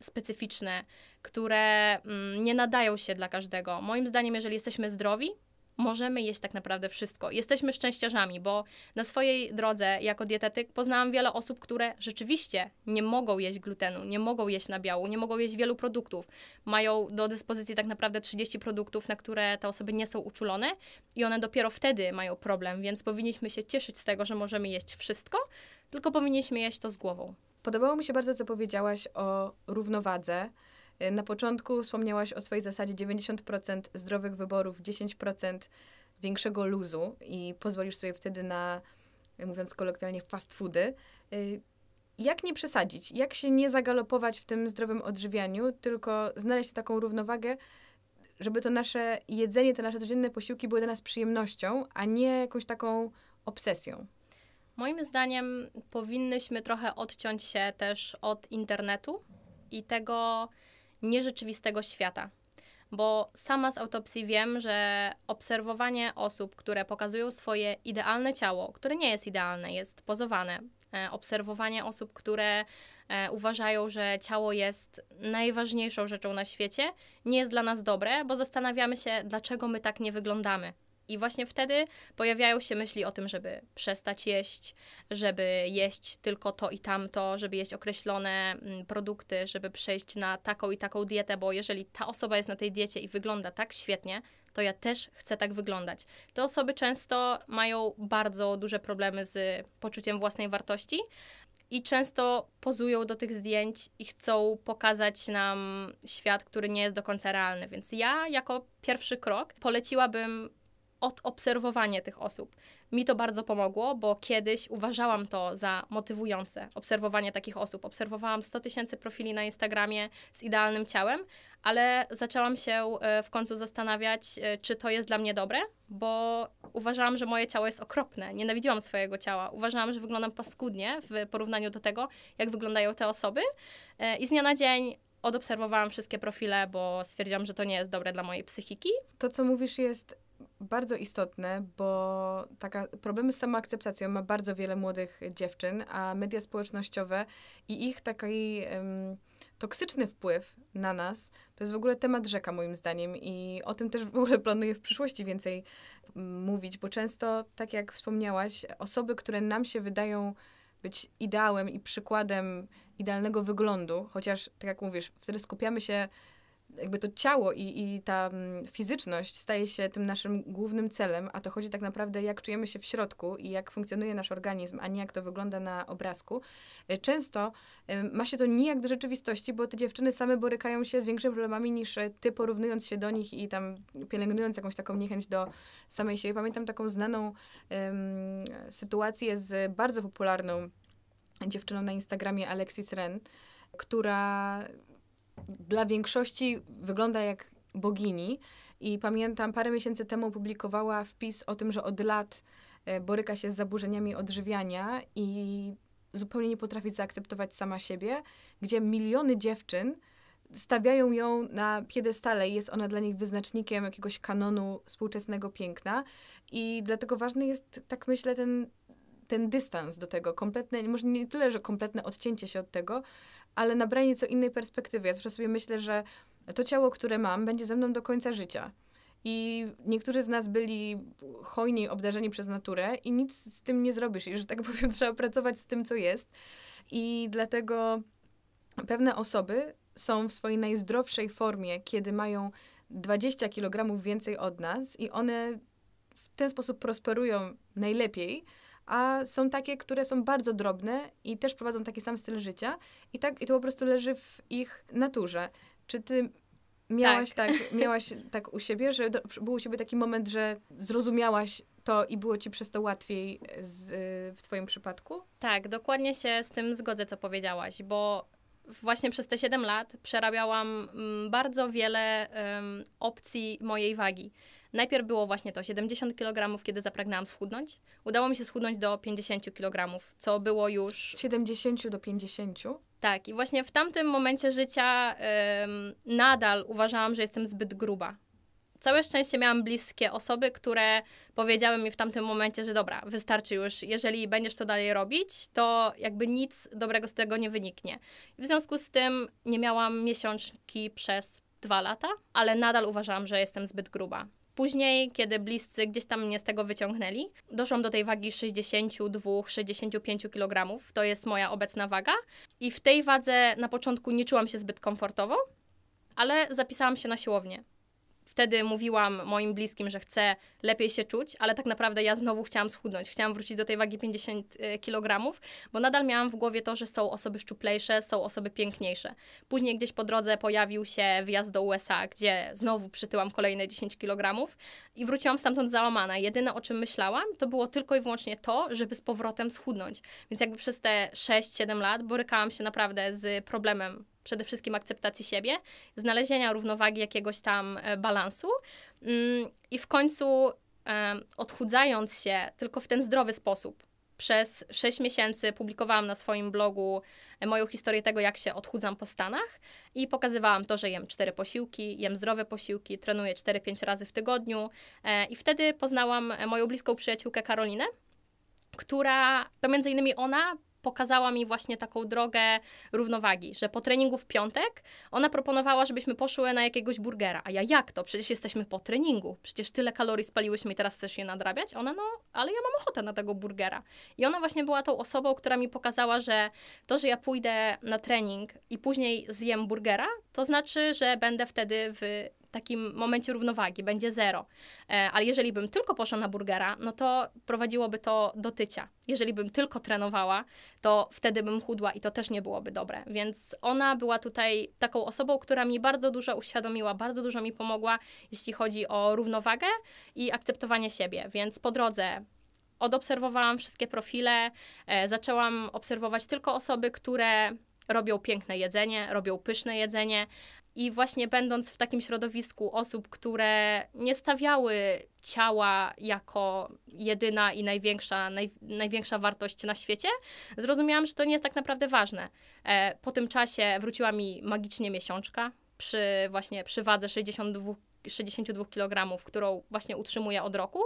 specyficzne, które mm, nie nadają się dla każdego. Moim zdaniem, jeżeli jesteśmy zdrowi, możemy jeść tak naprawdę wszystko. Jesteśmy szczęściarzami, bo na swojej drodze jako dietetyk poznałam wiele osób, które rzeczywiście nie mogą jeść glutenu, nie mogą jeść nabiału, nie mogą jeść wielu produktów. Mają do dyspozycji tak naprawdę 30 produktów, na które te osoby nie są uczulone i one dopiero wtedy mają problem, więc powinniśmy się cieszyć z tego, że możemy jeść wszystko, tylko powinniśmy jeść to z głową. Podobało mi się bardzo, co powiedziałaś o równowadze, na początku wspomniałaś o swojej zasadzie 90% zdrowych wyborów, 10% większego luzu i pozwolisz sobie wtedy na, mówiąc kolokwialnie, fast foody. Y, jak nie przesadzić? Jak się nie zagalopować w tym zdrowym odżywianiu, tylko znaleźć taką równowagę, żeby to nasze jedzenie, te nasze codzienne posiłki były dla nas przyjemnością, a nie jakąś taką obsesją? Moim zdaniem powinnyśmy trochę odciąć się też od internetu i tego, nierzeczywistego świata. Bo sama z autopsji wiem, że obserwowanie osób, które pokazują swoje idealne ciało, które nie jest idealne, jest pozowane, e, obserwowanie osób, które e, uważają, że ciało jest najważniejszą rzeczą na świecie, nie jest dla nas dobre, bo zastanawiamy się, dlaczego my tak nie wyglądamy. I właśnie wtedy pojawiają się myśli o tym, żeby przestać jeść, żeby jeść tylko to i tamto, żeby jeść określone mm, produkty, żeby przejść na taką i taką dietę, bo jeżeli ta osoba jest na tej diecie i wygląda tak świetnie, to ja też chcę tak wyglądać. Te osoby często mają bardzo duże problemy z poczuciem własnej wartości i często pozują do tych zdjęć i chcą pokazać nam świat, który nie jest do końca realny. Więc ja, jako pierwszy krok, poleciłabym odobserwowanie tych osób. Mi to bardzo pomogło, bo kiedyś uważałam to za motywujące, obserwowanie takich osób. Obserwowałam 100 tysięcy profili na Instagramie z idealnym ciałem, ale zaczęłam się e, w końcu zastanawiać, e, czy to jest dla mnie dobre, bo uważałam, że moje ciało jest okropne. Nienawidziłam swojego ciała. Uważałam, że wyglądam paskudnie w porównaniu do tego, jak wyglądają te osoby. E, I z dnia na dzień odobserwowałam wszystkie profile, bo stwierdziłam, że to nie jest dobre dla mojej psychiki. To, co mówisz, jest bardzo istotne, bo taka, problemy z samoakceptacją ma bardzo wiele młodych dziewczyn, a media społecznościowe i ich taki um, toksyczny wpływ na nas to jest w ogóle temat rzeka, moim zdaniem. I o tym też w ogóle planuję w przyszłości więcej mówić, bo często, tak jak wspomniałaś, osoby, które nam się wydają być ideałem i przykładem idealnego wyglądu, chociaż, tak jak mówisz, wtedy skupiamy się jakby to ciało i, i ta mm, fizyczność staje się tym naszym głównym celem, a to chodzi tak naprawdę, jak czujemy się w środku i jak funkcjonuje nasz organizm, a nie jak to wygląda na obrazku. Y, często ma się to nijak do rzeczywistości, bo te dziewczyny same borykają się z większymi problemami niż y, ty, porównując się do nich i tam pielęgnując jakąś taką niechęć do samej siebie. Pamiętam taką znaną um, sytuację z bardzo popularną dziewczyną na Instagramie Alexis Ren, która dla większości wygląda jak bogini. I pamiętam, parę miesięcy temu publikowała wpis o tym, że od lat e, boryka się z zaburzeniami odżywiania i zupełnie nie potrafi zaakceptować sama siebie, gdzie miliony dziewczyn stawiają ją na piedestale i jest ona dla nich wyznacznikiem jakiegoś kanonu współczesnego piękna. I dlatego ważny jest, tak myślę, ten, ten dystans do tego, kompletne, może nie tyle, że kompletne odcięcie się od tego, ale nabranie co innej perspektywy. Ja zawsze sobie myślę, że to ciało, które mam, będzie ze mną do końca życia. I niektórzy z nas byli hojniej obdarzeni przez naturę i nic z tym nie zrobisz. I że tak powiem, trzeba pracować z tym, co jest. I dlatego pewne osoby są w swojej najzdrowszej formie, kiedy mają 20 kg więcej od nas i one w ten sposób prosperują najlepiej, a są takie, które są bardzo drobne i też prowadzą taki sam styl życia i tak i to po prostu leży w ich naturze. Czy ty miałaś tak, tak miałaś tak u siebie, że do, był u siebie taki moment, że zrozumiałaś to i było ci przez to łatwiej e, z, e, w twoim przypadku? Tak, dokładnie się z tym zgodzę, co powiedziałaś, bo właśnie przez te 7 lat przerabiałam mm, bardzo wiele um, opcji mojej wagi Najpierw było właśnie to 70 kg, kiedy zapragnęłam schudnąć. Udało mi się schudnąć do 50 kg, co było już. Z 70 do 50? Tak, i właśnie w tamtym momencie życia ym, nadal uważałam, że jestem zbyt gruba. Całe szczęście miałam bliskie osoby, które powiedziały mi w tamtym momencie, że dobra, wystarczy już, jeżeli będziesz to dalej robić, to jakby nic dobrego z tego nie wyniknie. W związku z tym nie miałam miesiączki przez dwa lata, ale nadal uważałam, że jestem zbyt gruba. Później, kiedy bliscy gdzieś tam mnie z tego wyciągnęli, doszłam do tej wagi 62-65 kg. To jest moja obecna waga. I w tej wadze na początku nie czułam się zbyt komfortowo, ale zapisałam się na siłownię wtedy mówiłam moim bliskim, że chcę lepiej się czuć, ale tak naprawdę ja znowu chciałam schudnąć. Chciałam wrócić do tej wagi 50 e, kg, bo nadal miałam w głowie to, że są osoby szczuplejsze, są osoby piękniejsze. Później gdzieś po drodze pojawił się wyjazd do USA, gdzie znowu przytyłam kolejne 10 kg i wróciłam stamtąd załamana. Jedyne o czym myślałam, to było tylko i wyłącznie to, żeby z powrotem schudnąć. Więc jakby przez te 6-7 lat borykałam się naprawdę z problemem przede wszystkim akceptacji siebie, znalezienia równowagi, jakiegoś tam e, balansu mm, i w końcu e, odchudzając się tylko w ten zdrowy sposób. Przez 6 miesięcy publikowałam na swoim blogu e, moją historię tego, jak się odchudzam po Stanach i pokazywałam to, że jem cztery posiłki, jem zdrowe posiłki, trenuję 4-5 razy w tygodniu. I wtedy poznałam moją bliską przyjaciółkę Karolinę, która, to między innymi ona pokazała mi właśnie taką drogę równowagi, że po treningu w piątek ona proponowała, żebyśmy poszły na jakiegoś burgera. A ja jak to? Przecież jesteśmy po treningu. Przecież tyle kalorii spaliłyśmy i teraz chcesz je nadrabiać? Ona no, ale ja mam ochotę na tego burgera. I ona właśnie była tą osobą, która mi pokazała, że to, że ja pójdę na trening i później zjem burgera, to znaczy, że będę wtedy w takim momencie równowagi, będzie zero. E, ale jeżeli bym tylko poszła na burgera, no to prowadziłoby to do tycia. Jeżeli bym tylko trenowała, to wtedy bym chudła i to też nie byłoby dobre. Więc ona była tutaj taką osobą, która mi bardzo dużo uświadomiła, bardzo dużo mi pomogła, jeśli chodzi o równowagę i akceptowanie siebie. Więc po drodze odobserwowałam wszystkie profile, e, zaczęłam obserwować tylko osoby, które robią piękne jedzenie, robią pyszne jedzenie, i właśnie będąc w takim środowisku osób, które nie stawiały ciała jako jedyna i największa, naj, największa wartość na świecie, zrozumiałam, że to nie jest tak naprawdę ważne. E, po tym czasie wróciła mi magicznie miesiączka przy właśnie przy wadze 62, 62 kg, którą właśnie utrzymuję od roku.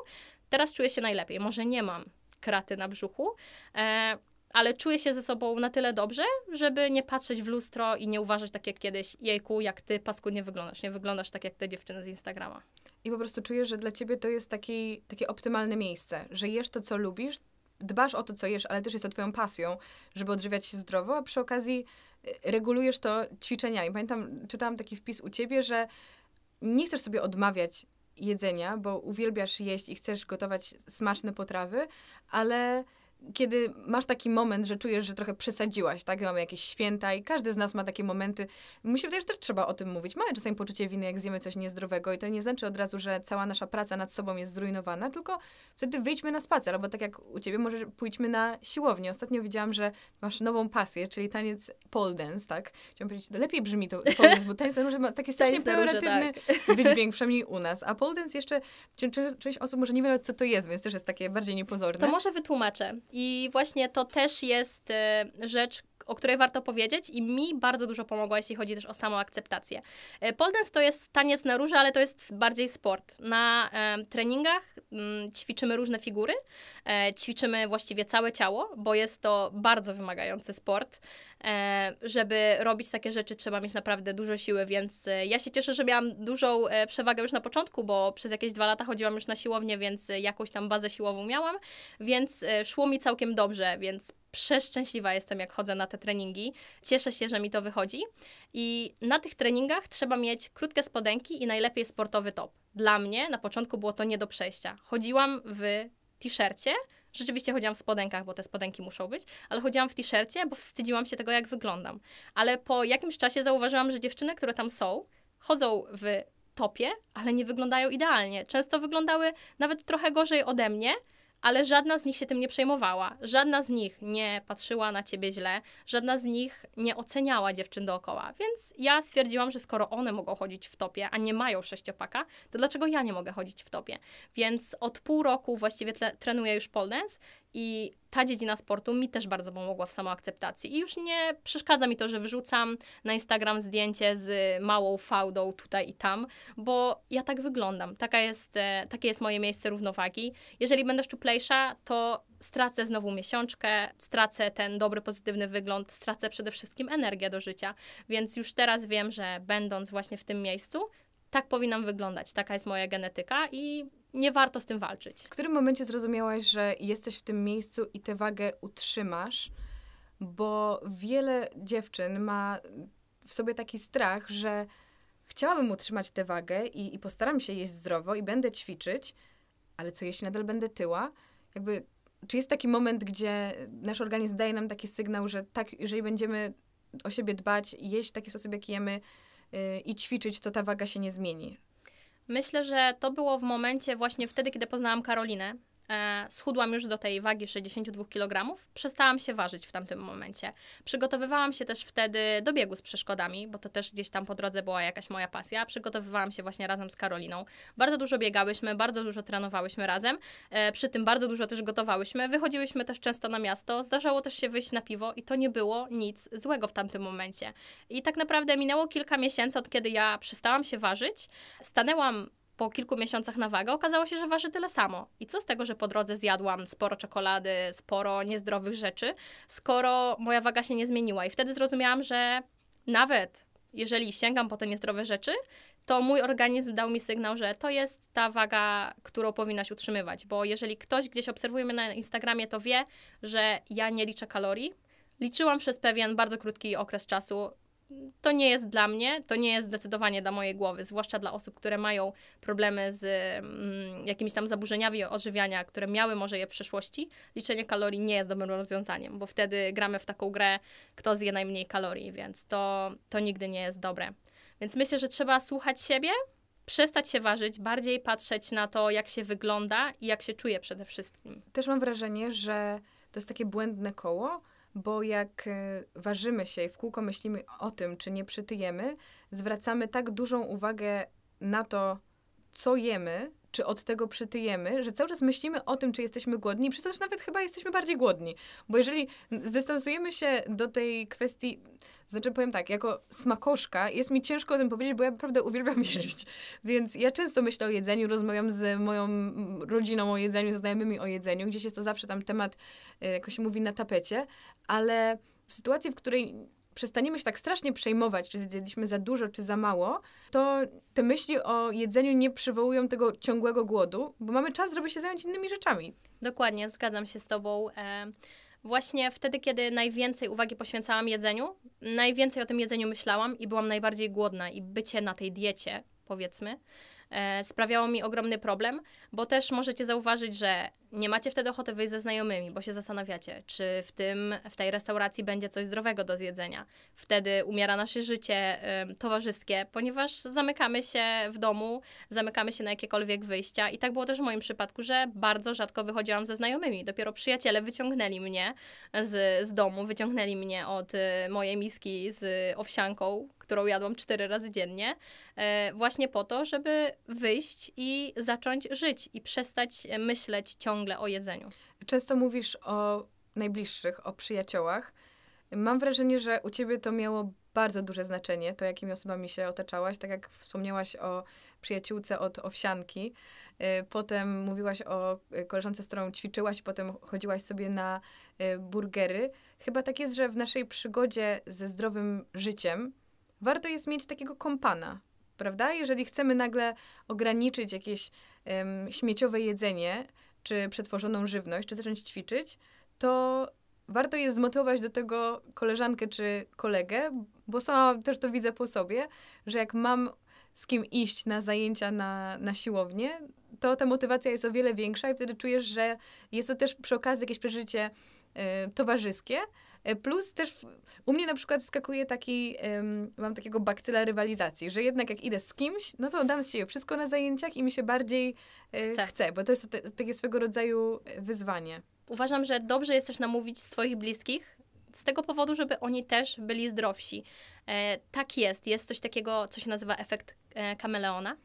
Teraz czuję się najlepiej. Może nie mam kraty na brzuchu, e, ale czuję się ze sobą na tyle dobrze, żeby nie patrzeć w lustro i nie uważać tak jak kiedyś, jejku, jak ty paskudnie wyglądasz, nie wyglądasz tak jak te dziewczyny z Instagrama. I po prostu czujesz, że dla ciebie to jest taki, takie optymalne miejsce, że jesz to, co lubisz, dbasz o to, co jesz, ale też jest to twoją pasją, żeby odżywiać się zdrowo, a przy okazji y, regulujesz to ćwiczeniami. Pamiętam, czytałam taki wpis u ciebie, że nie chcesz sobie odmawiać jedzenia, bo uwielbiasz jeść i chcesz gotować smaczne potrawy, ale kiedy masz taki moment, że czujesz, że trochę przesadziłaś, tak? Mamy jakieś święta i każdy z nas ma takie momenty. Mi się wydaje, że też trzeba o tym mówić. Mamy czasami poczucie winy, jak zjemy coś niezdrowego i to nie znaczy od razu, że cała nasza praca nad sobą jest zrujnowana, tylko wtedy wyjdźmy na spacer, albo tak jak u ciebie, może pójdźmy na siłownię. Ostatnio widziałam, że masz nową pasję, czyli taniec pole dance, tak? Chciałam powiedzieć, to lepiej brzmi to pole dance, bo taniec na róże ma taki strasznie pejoratywny tak. wydźwięk, przynajmniej u nas. A pole dance jeszcze, część osób może nie wie, co to jest, więc też jest takie bardziej niepozorne. To może wytłumaczę. I właśnie to też jest y, rzecz, o której warto powiedzieć i mi bardzo dużo pomogła, jeśli chodzi też o samą akceptację. Y, pole dance to jest taniec na róże, ale to jest bardziej sport. Na e, treningach m, mm, ćwiczymy różne figury, e, ćwiczymy właściwie całe ciało, bo jest to bardzo wymagający sport. E, żeby robić takie rzeczy, trzeba mieć naprawdę dużo siły, więc e, ja się cieszę, że miałam dużą e, przewagę już na początku, bo przez jakieś dwa lata chodziłam już na siłownię, więc jakąś tam bazę siłową miałam, więc szło mi całkiem dobrze, więc przeszczęśliwa jestem, jak chodzę na te treningi. Cieszę się, że mi to wychodzi. I na tych treningach trzeba mieć krótkie spodenki i najlepiej sportowy top. Dla mnie na początku było to nie do przejścia. Chodziłam w t-shircie, Rzeczywiście chodziłam w spodenkach, bo te spodenki muszą być, ale chodziłam w t-shircie, bo wstydziłam się tego, jak wyglądam. Ale po jakimś czasie zauważyłam, że dziewczyny, które tam są, chodzą w topie, ale nie wyglądają idealnie. Często wyglądały nawet trochę gorzej ode mnie, ale żadna z nich się tym nie przejmowała. Żadna z nich nie patrzyła na ciebie źle, żadna z nich nie oceniała dziewczyn dookoła. Więc ja stwierdziłam, że skoro one mogą chodzić w topie, a nie mają sześciopaka, to dlaczego ja nie mogę chodzić w topie? Więc od pół roku właściwie tle, trenuję już pole dance i ta dziedzina sportu mi też bardzo pomogła w samoakceptacji. I już nie przeszkadza mi to, że wrzucam na Instagram zdjęcie z małą fałdą tutaj i tam, bo ja tak wyglądam. Taka jest, e, takie jest moje miejsce równowagi. Jeżeli będę szczuplejsza, to stracę znowu miesiączkę, stracę ten dobry, pozytywny wygląd, stracę przede wszystkim energię do życia. Więc już teraz wiem, że będąc właśnie w tym miejscu, tak powinnam wyglądać. Taka jest moja genetyka i nie warto z tym walczyć. W którym momencie zrozumiałaś, że jesteś w tym miejscu i tę wagę utrzymasz? Bo wiele dziewczyn ma w sobie taki strach, że chciałabym utrzymać tę wagę i, i postaram się jeść zdrowo i będę ćwiczyć, ale co jeśli nadal będę tyła? Jakby, czy jest taki moment, gdzie nasz organizm daje nam taki sygnał, że tak, jeżeli będziemy o siebie dbać, jeść w taki sposób, jak jemy yy, i ćwiczyć, to ta waga się nie zmieni? Myślę, że to było w momencie właśnie wtedy, kiedy poznałam Karolinę, E, schudłam już do tej wagi 62 kg, przestałam się ważyć w tamtym momencie. Przygotowywałam się też wtedy do biegu z przeszkodami, bo to też gdzieś tam po drodze była jakaś moja pasja. Przygotowywałam się właśnie razem z Karoliną. Bardzo dużo biegałyśmy, bardzo dużo trenowałyśmy razem, e, przy tym bardzo dużo też gotowałyśmy. Wychodziłyśmy też często na miasto, zdarzało też się wyjść na piwo i to nie było nic złego w tamtym momencie. I tak naprawdę minęło kilka miesięcy, od kiedy ja przestałam się ważyć, stanęłam po kilku miesiącach na wagę okazało się, że waży tyle samo. I co z tego, że po drodze zjadłam sporo czekolady, sporo niezdrowych rzeczy, skoro moja waga się nie zmieniła. I wtedy zrozumiałam, że nawet jeżeli sięgam po te niezdrowe rzeczy, to mój organizm dał mi sygnał, że to jest ta waga, którą powinnaś utrzymywać. Bo jeżeli ktoś gdzieś obserwuje mnie na Instagramie, to wie, że ja nie liczę kalorii. Liczyłam przez pewien bardzo krótki okres czasu to nie jest dla mnie, to nie jest zdecydowanie dla mojej głowy, zwłaszcza dla osób, które mają problemy z mm, jakimiś tam zaburzeniami odżywiania, które miały może je w przeszłości. Liczenie kalorii nie jest dobrym rozwiązaniem, bo wtedy gramy w taką grę, kto zje najmniej kalorii, więc to, to nigdy nie jest dobre. Więc myślę, że trzeba słuchać siebie, przestać się ważyć, bardziej patrzeć na to, jak się wygląda i jak się czuje przede wszystkim. Też mam wrażenie, że to jest takie błędne koło, bo jak e, ważymy się i w kółko myślimy o tym, czy nie przytyjemy, zwracamy tak dużą uwagę na to, co jemy, czy od tego przytyjemy, że cały czas myślimy o tym, czy jesteśmy głodni, przez to też nawet chyba jesteśmy bardziej głodni. Bo jeżeli zdystansujemy się do tej kwestii, znaczy powiem tak, jako smakoszka jest mi ciężko o tym powiedzieć, bo ja naprawdę uwielbiam jeść. Więc ja często myślę o jedzeniu, rozmawiam z moją rodziną o jedzeniu, ze znajomymi o jedzeniu. Gdzieś jest to zawsze tam temat, e, jak się mówi, na tapecie, ale w sytuacji, w której przestaniemy się tak strasznie przejmować, czy zjedliśmy za dużo, czy za mało, to te myśli o jedzeniu nie przywołują tego ciągłego głodu, bo mamy czas, żeby się zająć innymi rzeczami. Dokładnie, zgadzam się z Tobą. E, właśnie wtedy, kiedy najwięcej uwagi poświęcałam jedzeniu, najwięcej o tym jedzeniu myślałam i byłam najbardziej głodna i bycie na tej diecie, powiedzmy, e, sprawiało mi ogromny problem, bo też możecie zauważyć, że nie macie wtedy ochoty wyjść ze znajomymi, bo się zastanawiacie, czy w, tym, w tej restauracji będzie coś zdrowego do zjedzenia. Wtedy umiera nasze życie y, towarzyskie, ponieważ zamykamy się w domu, zamykamy się na jakiekolwiek wyjścia. I tak było też w moim przypadku, że bardzo rzadko wychodziłam ze znajomymi. Dopiero przyjaciele wyciągnęli mnie z, z domu, wyciągnęli mnie od y, mojej miski z owsianką, którą jadłam cztery razy dziennie, e, właśnie po to, żeby wyjść i zacząć żyć i przestać e, myśleć ciągle ciągle o jedzeniu. Często mówisz o najbliższych, o przyjaciołach. Mam wrażenie, że u ciebie to miało bardzo duże znaczenie, to jakimi osobami się otaczałaś. Tak jak wspomniałaś o przyjaciółce od owsianki, y, potem mówiłaś o y, koleżance, z którą ćwiczyłaś, potem chodziłaś sobie na y, burgery. Chyba tak jest, że w naszej przygodzie ze zdrowym życiem warto jest mieć takiego kompana, prawda? Jeżeli chcemy nagle ograniczyć jakieś um, śmieciowe jedzenie, czy przetworzoną żywność, czy zacząć ćwiczyć, to warto jest zmotywować do tego koleżankę czy kolegę, bo sama też to widzę po sobie, że jak mam z kim iść na zajęcia na, na siłownię, to ta motywacja jest o wiele większa i wtedy czujesz, że jest to też przy okazji jakieś przeżycie y, towarzyskie. E, plus też w, u mnie na przykład wskakuje taki, ym, mam takiego bakcyla rywalizacji, że jednak jak idę z kimś, no to dam z siebie wszystko na zajęciach i mi się bardziej y, chce. chce. bo to jest takie swego rodzaju wyzwanie. Uważam, że dobrze jest też namówić swoich bliskich z tego powodu, żeby oni też byli zdrowsi. E, tak jest. Jest coś takiego, co się nazywa efekt e, kameleona.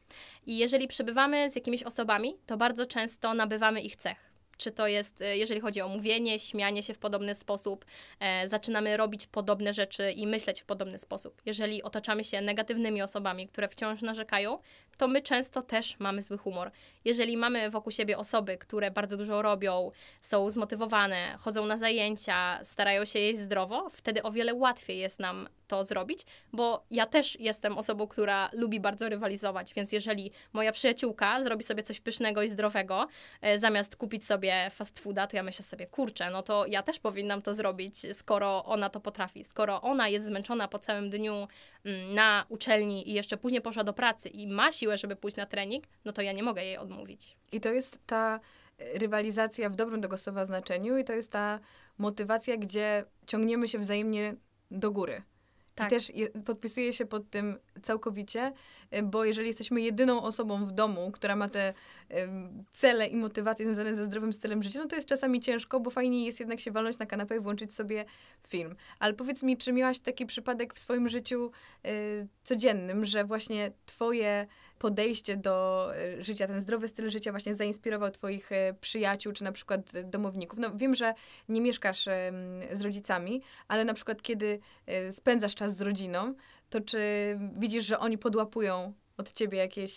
I jeżeli przebywamy z jakimiś osobami, to bardzo często nabywamy ich cech. Czy to jest, e, jeżeli chodzi o mówienie, śmianie się w podobny sposób, e, zaczynamy robić podobne rzeczy i myśleć w podobny sposób. Jeżeli otaczamy się negatywnymi osobami, które wciąż narzekają, to my często też mamy zły humor. Jeżeli mamy wokół siebie osoby, które bardzo dużo robią, są zmotywowane, chodzą na zajęcia, starają się jeść zdrowo, wtedy o wiele łatwiej jest nam to zrobić, bo ja też jestem osobą, która lubi bardzo rywalizować, więc jeżeli moja przyjaciółka zrobi sobie coś pysznego i zdrowego, e, zamiast kupić sobie fast fooda, to ja myślę sobie, kurczę, no to ja też powinnam to zrobić, skoro ona to potrafi, skoro ona jest zmęczona po całym dniu Mm, na uczelni i jeszcze później poszła do pracy i ma siłę, żeby pójść na trening, no to ja nie mogę jej odmówić. I to jest ta rywalizacja w dobrym tego słowa znaczeniu i to jest ta motywacja, gdzie ciągniemy się wzajemnie do góry. Tak. I też je, podpisuję się pod tym całkowicie, y, bo jeżeli jesteśmy jedyną osobą w domu, która ma te um, cele i motywacje związane ze zdrowym stylem życia, no to jest czasami ciężko, bo fajnie jest jednak się walnąć na kanapę i włączyć sobie film. Ale powiedz mi, czy miałaś taki przypadek w swoim życiu y, codziennym, że właśnie twoje podejście do e, życia, ten zdrowy styl życia właśnie zainspirował twoich e, przyjaciół, czy na przykład domowników? No wiem, że nie mieszkasz z rodzicami, ale na przykład kiedy e, spędzasz czas z rodziną, to czy widzisz, że oni podłapują od ciebie jakieś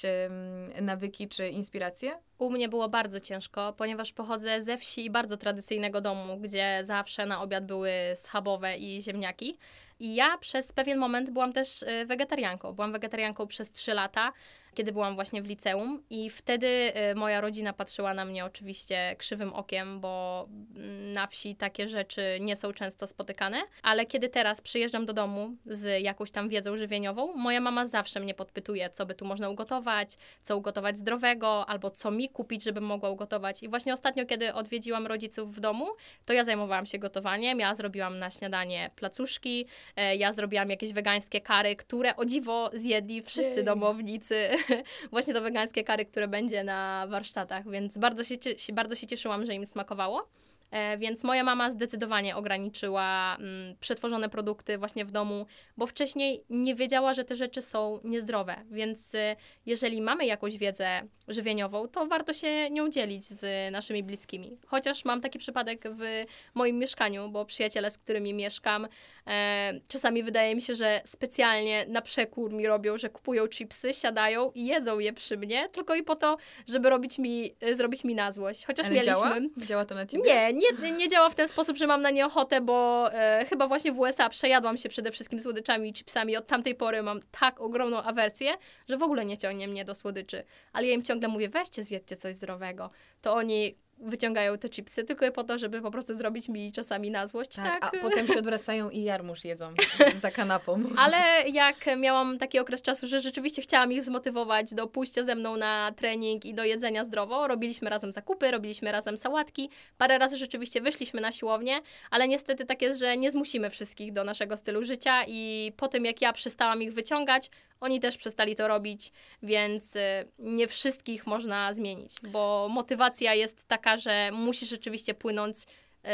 nawyki czy inspiracje? U mnie było bardzo ciężko, ponieważ pochodzę ze wsi i bardzo tradycyjnego domu, gdzie zawsze na obiad były schabowe i ziemniaki. I ja przez pewien moment byłam też wegetarianką. Byłam wegetarianką przez 3 lata kiedy byłam właśnie w liceum i wtedy y, moja rodzina patrzyła na mnie oczywiście krzywym okiem, bo mm, na wsi takie rzeczy nie są często spotykane, ale kiedy teraz przyjeżdżam do domu z jakąś tam wiedzą żywieniową, moja mama zawsze mnie podpytuje, co by tu można ugotować, co ugotować zdrowego, albo co mi kupić, żebym mogła ugotować. I właśnie ostatnio, kiedy odwiedziłam rodziców w domu, to ja zajmowałam się gotowaniem, ja zrobiłam na śniadanie placuszki, e, ja zrobiłam jakieś wegańskie kary, które o dziwo zjedli wszyscy Jej. domownicy właśnie to wegańskie curry, które będzie na warsztatach, więc bardzo się, bardzo się cieszyłam, że im smakowało. E, więc moja mama zdecydowanie ograniczyła mm, przetworzone produkty właśnie w domu, bo wcześniej nie wiedziała, że te rzeczy są niezdrowe. Więc y, jeżeli mamy jakąś wiedzę żywieniową, to warto się nią dzielić z naszymi bliskimi. Chociaż mam taki przypadek w moim mieszkaniu, bo przyjaciele, z którymi mieszkam, e, czasami wydaje mi się, że specjalnie na przekór mi robią, że kupują chipsy, siadają i jedzą je przy mnie, tylko i po to, żeby robić mi, zrobić mi na złość. Chociaż Ale mieliśmy... Działa? działa to na ciebie? Nie, nie nie, nie działa w ten sposób, że mam na nie ochotę, bo e, chyba właśnie w USA przejadłam się przede wszystkim słodyczami i chipsami. Od tamtej pory mam tak ogromną awersję, że w ogóle nie ciągnie mnie do słodyczy. Ale ja im ciągle mówię, weźcie, zjedźcie coś zdrowego. To oni wyciągają te chipsy, tylko po to, żeby po prostu zrobić mi czasami na złość. Tak, tak. a potem się odwracają i jarmusz jedzą za kanapą. Ale jak miałam taki okres czasu, że rzeczywiście chciałam ich zmotywować do pójścia ze mną na trening i do jedzenia zdrowo, robiliśmy razem zakupy, robiliśmy razem sałatki, parę razy rzeczywiście wyszliśmy na siłownię, ale niestety tak jest, że nie zmusimy wszystkich do naszego stylu życia i po tym jak ja przestałam ich wyciągać, oni też przestali to robić, więc y, nie wszystkich można zmienić, bo motywacja jest taka, że musi rzeczywiście płynąć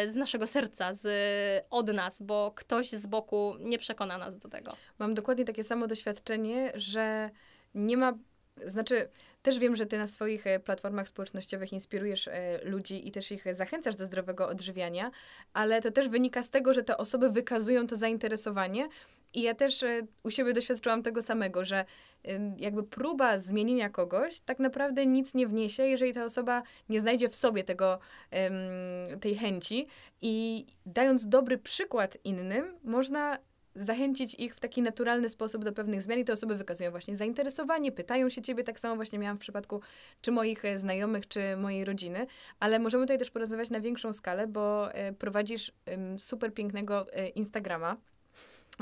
y, z naszego serca, z, od nas, bo ktoś z boku nie przekona nas do tego. Mam dokładnie takie samo doświadczenie, że nie ma znaczy, też wiem, że ty na swoich y, platformach społecznościowych inspirujesz ludzi i też ich zachęcasz do zdrowego odżywiania, ale to też wynika z tego, że te osoby wykazują to zainteresowanie i ja też e, u siebie doświadczyłam tego samego, że jakby próba zmienienia kogoś tak naprawdę nic nie wniesie, jeżeli ta osoba nie znajdzie w sobie tego, tej chęci. I dając dobry przykład innym, można zachęcić ich w taki naturalny sposób do pewnych zmian i te osoby wykazują właśnie zainteresowanie, pytają się ciebie, tak samo właśnie miałam w przypadku czy moich e, znajomych, czy mojej rodziny, ale możemy tutaj też porozmawiać na większą skalę, bo e, prowadzisz super pięknego Instagrama,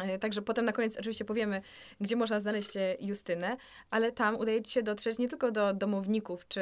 E, także potem na koniec oczywiście powiemy, gdzie można znaleźć e, Justynę, ale tam udaje ci się dotrzeć nie tylko do domowników czy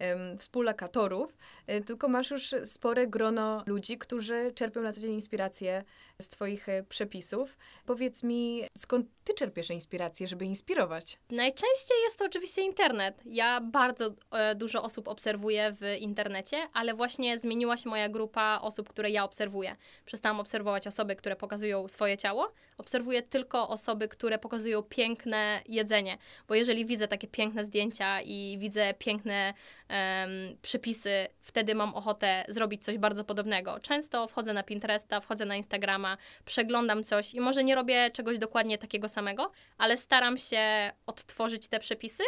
um, współlokatorów, e, tylko masz już spore grono ludzi, którzy czerpią na co dzień inspirację z Twoich e, przepisów. Powiedz mi, skąd Ty czerpiesz inspirację, żeby inspirować? Najczęściej jest to oczywiście internet. Ja bardzo e, dużo osób obserwuję w internecie, ale właśnie zmieniła się moja grupa osób, które ja obserwuję. Przestałam obserwować osoby, które pokazują swoje ciało. Obserwuję tylko osoby, które pokazują piękne jedzenie, bo jeżeli widzę takie piękne zdjęcia i widzę piękne e, przepisy, wtedy mam ochotę zrobić coś bardzo podobnego. Często wchodzę na Pinteresta, wchodzę na Instagrama, przeglądam coś i może nie robię czegoś dokładnie takiego samego, ale staram się odtworzyć te przepisy.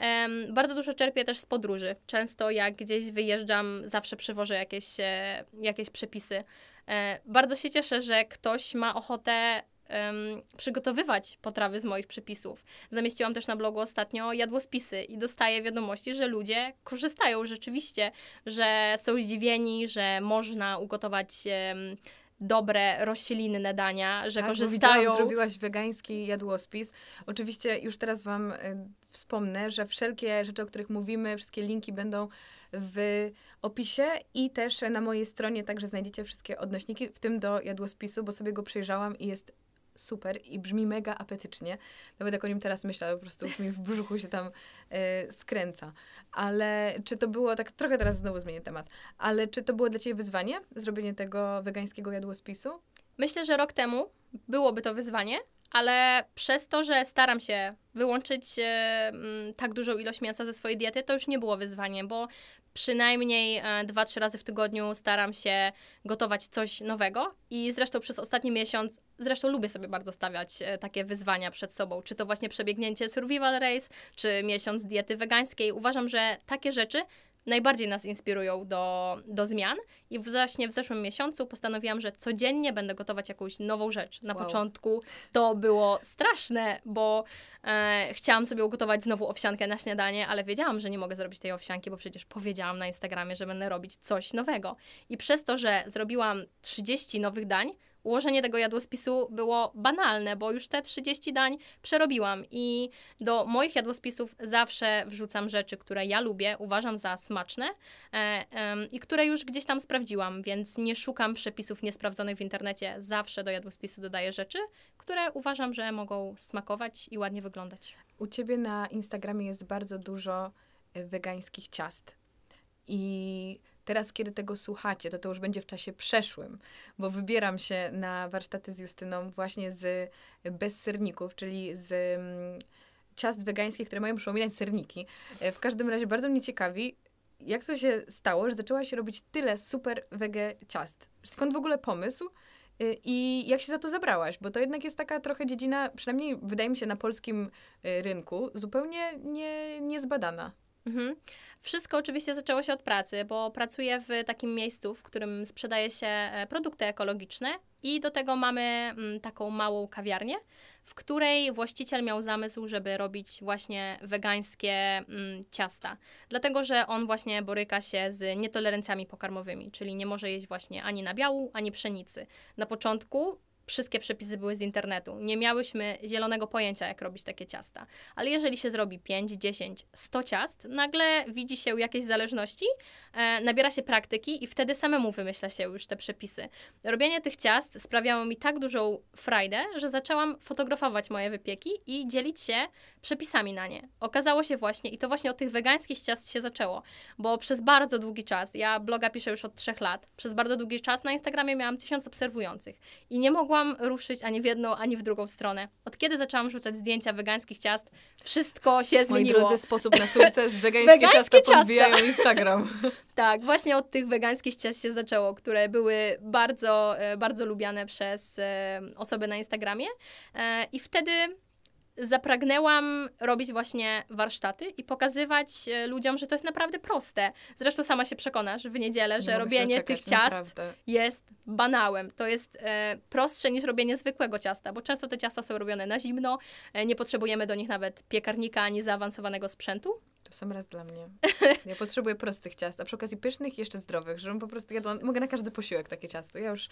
Um, bardzo dużo czerpię też z podróży. Często jak gdzieś wyjeżdżam, zawsze przywożę jakieś, e, jakieś przepisy. E, bardzo się cieszę, że ktoś ma ochotę um, przygotowywać potrawy z moich przepisów. Zamieściłam też na blogu ostatnio jadłospisy i dostaję wiadomości, że ludzie korzystają rzeczywiście, że są zdziwieni, że można ugotować. Um, dobre, roślinne dania, że tak, korzystają... zrobiłaś wegański jadłospis. Oczywiście już teraz wam y, wspomnę, że wszelkie rzeczy, o których mówimy, wszystkie linki będą w opisie i też na mojej stronie także znajdziecie wszystkie odnośniki, w tym do jadłospisu, bo sobie go przejrzałam i jest super i brzmi mega apetycznie. Nawet jak o nim teraz myślę, po prostu już mi w brzuchu się tam e, skręca. Ale czy to było, tak trochę teraz znowu zmienię temat, ale czy to było dla Ciebie wyzwanie, zrobienie tego wegańskiego jadłospisu? Myślę, że rok temu byłoby to wyzwanie, ale przez to, że staram się wyłączyć e, tak dużą ilość mięsa ze swojej diety, to już nie było wyzwanie, bo przynajmniej 2-3 e, razy w tygodniu staram się gotować coś nowego i zresztą przez ostatni miesiąc, zresztą lubię sobie bardzo stawiać e, takie wyzwania przed sobą, czy to właśnie przebiegnięcie survival race, czy miesiąc diety wegańskiej. Uważam, że takie rzeczy najbardziej nas inspirują do, do zmian. I właśnie w zeszłym miesiącu postanowiłam, że codziennie będę gotować jakąś nową rzecz. Na wow. początku to było straszne, bo e, chciałam sobie ugotować znowu owsiankę na śniadanie, ale wiedziałam, że nie mogę zrobić tej owsianki, bo przecież powiedziałam na Instagramie, że będę robić coś nowego. I przez to, że zrobiłam 30 nowych dań, ułożenie tego jadłospisu było banalne, bo już te 30 dań przerobiłam i do moich jadłospisów zawsze wrzucam rzeczy, które ja lubię, uważam za smaczne e, e, i które już gdzieś tam sprawdziłam, więc nie szukam przepisów niesprawdzonych w internecie. Zawsze do jadłospisu dodaję rzeczy, które uważam, że mogą smakować i ładnie wyglądać. U ciebie na Instagramie jest bardzo dużo e, wegańskich ciast. I Teraz, kiedy tego słuchacie, to to już będzie w czasie przeszłym, bo wybieram się na warsztaty z Justyną właśnie z bez serników, czyli z mm, ciast wegańskich, które mają przypominać serniki. E, w każdym razie bardzo mnie ciekawi, jak to się stało, że zaczęłaś robić tyle super wege ciast? Skąd w ogóle pomysł? E, I jak się za to zabrałaś? Bo to jednak jest taka trochę dziedzina, przynajmniej wydaje mi się na polskim e, rynku, zupełnie nie, niezbadana. Mhm. Wszystko oczywiście zaczęło się od pracy, bo pracuję w takim miejscu, w którym sprzedaje się e, produkty ekologiczne i do tego mamy mm, taką małą kawiarnię, w której właściciel miał zamysł, żeby robić właśnie wegańskie mm, ciasta. Dlatego, że on właśnie boryka się z nietolerancjami pokarmowymi, czyli nie może jeść właśnie ani nabiału, ani pszenicy. Na początku wszystkie przepisy były z internetu. Nie miałyśmy zielonego pojęcia, jak robić takie ciasta. Ale jeżeli się zrobi 5, 10, 100 ciast, nagle widzi się jakieś zależności, e, nabiera się praktyki i wtedy samemu wymyśla się już te przepisy. Robienie tych ciast sprawiało mi tak dużą frajdę, że zaczęłam fotografować moje wypieki i dzielić się przepisami na nie. Okazało się właśnie, i to właśnie od tych wegańskich ciast się zaczęło, bo przez bardzo długi czas, ja bloga piszę już od 3 lat, przez bardzo długi czas na Instagramie miałam tysiąc obserwujących i nie mogłam mogłam ruszyć ani w jedną, ani w drugą stronę. Od kiedy zaczęłam rzucać zdjęcia wegańskich ciast, wszystko się zmieniło. Moi drodzy, sposób na sukces, wegańskie, wegańskie ciasta, ciasta podbijają Instagram. tak, właśnie od tych wegańskich ciast się zaczęło, które były bardzo, e, bardzo lubiane przez e, osoby na Instagramie e, i wtedy zapragnęłam robić właśnie warsztaty i pokazywać e, ludziom, że to jest naprawdę proste. Zresztą sama się przekonasz w niedzielę, że robienie tych ciast naprawdę. jest banałem. To jest e, prostsze niż robienie zwykłego ciasta, bo często te ciasta są robione na zimno, e, nie potrzebujemy do nich nawet piekarnika ani zaawansowanego sprzętu. To sam raz dla mnie. Ja potrzebuję prostych ciast, a przy okazji pysznych i jeszcze zdrowych, żebym po prostu jadła, mogę na każdy posiłek takie ciasto. Ja już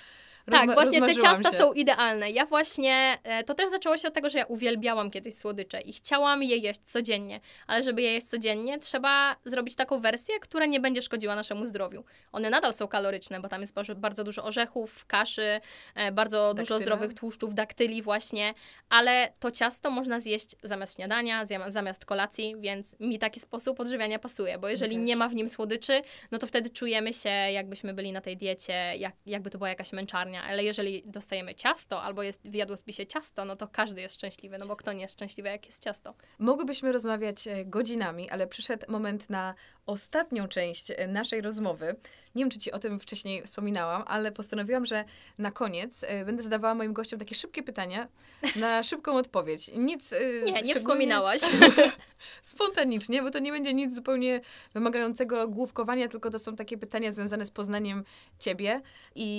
Tak, właśnie te ciasta się. są idealne. Ja właśnie, e, to też zaczęło się od tego, że ja uwielbiałam kiedyś słodycze i chciałam je jeść codziennie, ale żeby je jeść codziennie, trzeba zrobić taką wersję, która nie będzie szkodziła naszemu zdrowiu. One nadal są kaloryczne, bo tam jest bardzo dużo orzechów, kaszy, e, bardzo dużo zdrowych tłuszczów, daktyli właśnie, ale to ciasto można zjeść zamiast śniadania, zamiast kolacji, więc mi takie sposób odżywiania pasuje, bo jeżeli no Też. nie ma w nim słodyczy, no to wtedy czujemy się, jakbyśmy byli na tej diecie, jak, jakby to była jakaś męczarnia, ale jeżeli dostajemy ciasto albo jest w jadłospisie ciasto, no to każdy jest szczęśliwy, no bo kto nie jest szczęśliwy, jak jest ciasto. Mogłybyśmy rozmawiać e, godzinami, ale przyszedł moment na ostatnią część e, naszej rozmowy. Nie wiem, czy ci o tym wcześniej wspominałam, ale postanowiłam, że na koniec e, będę zadawała moim gościom takie szybkie pytania na szybką odpowiedź. Nic. E, nie, nie wspominałaś. spontanicznie, bo to nie będzie nic zupełnie wymagającego główkowania, tylko to są takie pytania związane z poznaniem ciebie i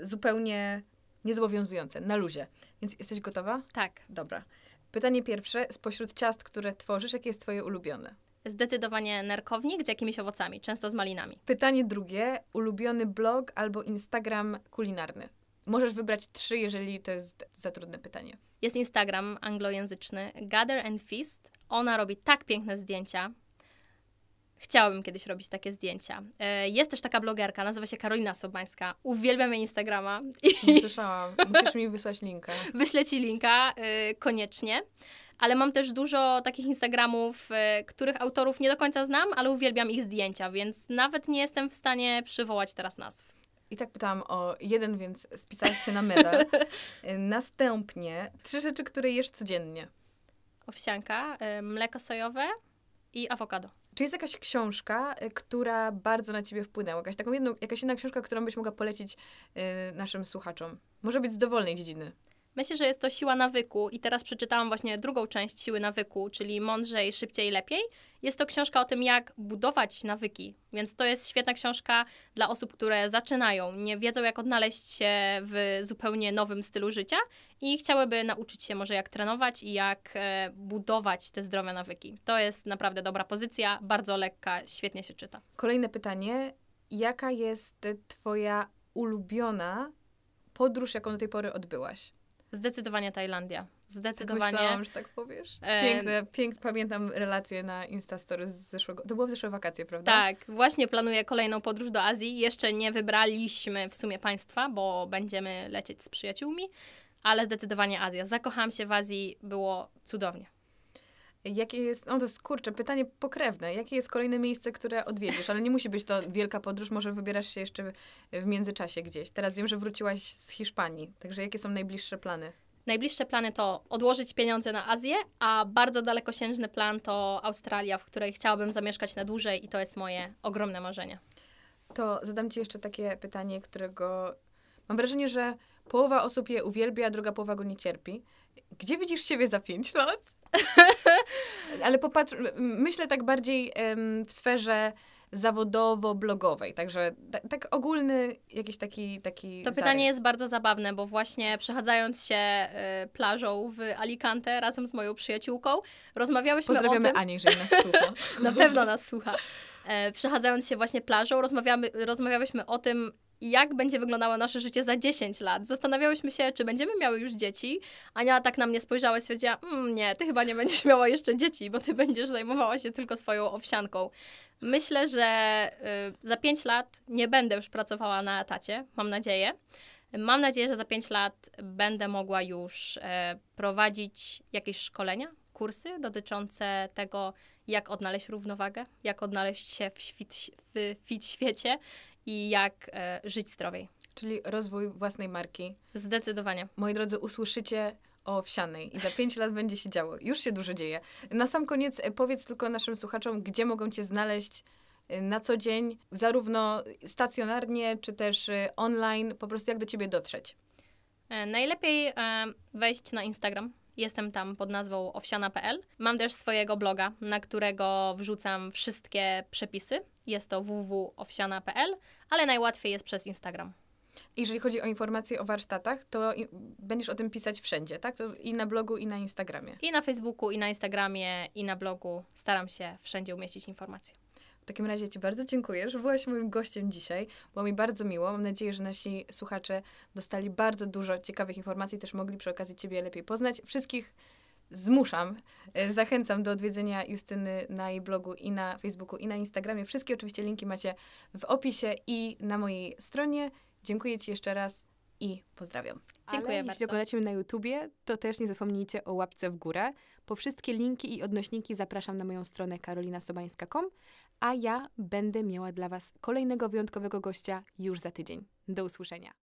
zupełnie niezobowiązujące, na luzie. Więc jesteś gotowa? Tak. Dobra. Pytanie pierwsze. Spośród ciast, które tworzysz, jakie jest twoje ulubione? Zdecydowanie nerkownik z jakimiś owocami, często z malinami. Pytanie drugie. Ulubiony blog albo Instagram kulinarny? Możesz wybrać trzy, jeżeli to jest za trudne pytanie. Jest Instagram anglojęzyczny Gather and Feast. Ona robi tak piękne zdjęcia. Chciałabym kiedyś robić takie zdjęcia. E, jest też taka blogerka, nazywa się Karolina Sobańska. Uwielbiam jej Instagrama. Nie słyszałam. Musisz mi wysłać linka. Wyślę ci linka, y, koniecznie ale mam też dużo takich Instagramów, y, których autorów nie do końca znam, ale uwielbiam ich zdjęcia, więc nawet nie jestem w stanie przywołać teraz nazw. I tak pytałam o jeden, więc spisałaś się na medal. Y, następnie trzy rzeczy, które jesz codziennie. Owsianka, y, mleko sojowe i awokado. Czy jest jakaś książka, która bardzo na ciebie wpłynęła? Jakaś, taką jedną, jakaś jedna książka, którą byś mogła polecić naszym słuchaczom? Może być z dowolnej dziedziny. Myślę, że jest to siła nawyku i teraz przeczytałam właśnie drugą część siły nawyku, czyli mądrzej, szybciej, lepiej. Jest to książka o tym, jak budować nawyki, więc to jest świetna książka dla osób, które zaczynają, nie wiedzą jak odnaleźć się w zupełnie nowym stylu życia i chciałyby nauczyć się może jak trenować i jak e, budować te zdrowe nawyki. To jest naprawdę dobra pozycja, bardzo lekka, świetnie się czyta. Kolejne pytanie. Jaka jest Twoja ulubiona podróż, jaką do tej pory odbyłaś? Zdecydowanie Tajlandia. Zdecydowanie. Tak myślałam, że tak powiesz. E, piękne, piękne. pamiętam relacje na Instastory z zeszłego, to było w zeszłe wakacje, prawda? Tak, właśnie planuję kolejną podróż do Azji. Jeszcze nie wybraliśmy w sumie państwa, bo będziemy lecieć z przyjaciółmi, ale zdecydowanie Azja. Zakochałam się w Azji, było cudownie. Jakie jest, no to jest kurczę, pytanie pokrewne. Jakie jest kolejne miejsce, które odwiedzisz? Ale nie musi być to wielka podróż, może wybierasz się jeszcze w międzyczasie gdzieś. Teraz wiem, że wróciłaś z Hiszpanii, także jakie są najbliższe plany? Najbliższe plany to odłożyć pieniądze na Azję, a bardzo dalekosiężny plan to Australia, w której chciałabym zamieszkać na dłużej i to jest moje ogromne marzenie. To zadam Ci jeszcze takie pytanie, którego mam wrażenie, że Połowa osób je uwielbia, a druga połowa go nie cierpi. Gdzie widzisz siebie za pięć lat? Ale popatrz, myślę tak bardziej um, w sferze zawodowo-blogowej. Także tak ogólny jakiś taki taki. To zarys. pytanie jest bardzo zabawne, bo właśnie przechadzając się y, plażą w Alicante razem z moją przyjaciółką, rozmawiałyśmy Pozdrawiamy o tym... Pozdrawiamy Anię, że nas słucha. Na pewno nas słucha. E, przechadzając się właśnie plażą, rozmawiamy, rozmawiałyśmy o tym, jak będzie wyglądało nasze życie za 10 lat. Zastanawiałyśmy się, czy będziemy miały już dzieci. Ania tak na mnie spojrzała i stwierdziła, mmm, nie, ty chyba nie będziesz miała jeszcze dzieci, bo ty będziesz zajmowała się tylko swoją owsianką. Myślę, że y, za 5 lat nie będę już pracowała na etacie, mam nadzieję. Mam nadzieję, że za 5 lat będę mogła już e, prowadzić jakieś szkolenia, kursy dotyczące tego, jak odnaleźć równowagę, jak odnaleźć się w, w fit świecie, i jak e, żyć zdrowiej. Czyli rozwój własnej marki. Zdecydowanie. Moi drodzy, usłyszycie o wsianej i za pięć lat będzie się działo. Już się dużo dzieje. Na sam koniec e, powiedz tylko naszym słuchaczom, gdzie mogą cię znaleźć e, na co dzień, zarówno stacjonarnie, czy też e, online, po prostu jak do ciebie dotrzeć. Najlepiej wejść na Instagram. Jestem tam pod nazwą owsiana.pl. Mam też swojego bloga, na którego wrzucam wszystkie przepisy. Jest to www.owsiana.pl, ale najłatwiej jest przez Instagram. Jeżeli chodzi o informacje o warsztatach, to będziesz o tym pisać wszędzie, tak? To I na blogu, i na Instagramie. I na Facebooku, i na Instagramie, i na blogu. Staram się wszędzie umieścić informacje. W takim razie Ci bardzo dziękuję, że byłaś moim gościem dzisiaj. Było mi bardzo miło. Mam nadzieję, że nasi słuchacze dostali bardzo dużo ciekawych informacji, też mogli przy okazji Ciebie lepiej poznać. Wszystkich zmuszam, e, zachęcam do odwiedzenia Justyny na jej blogu i na Facebooku i na Instagramie. Wszystkie oczywiście linki macie w opisie i na mojej stronie. Dziękuję Ci jeszcze raz i pozdrawiam. Dziękuję Ale bardzo. Jeśli oglądacie mnie na YouTubie, to też nie zapomnijcie o łapce w górę. Po wszystkie linki i odnośniki zapraszam na moją stronę karolinasobańska.com, a ja będę miała dla Was kolejnego wyjątkowego gościa już za tydzień. Do usłyszenia.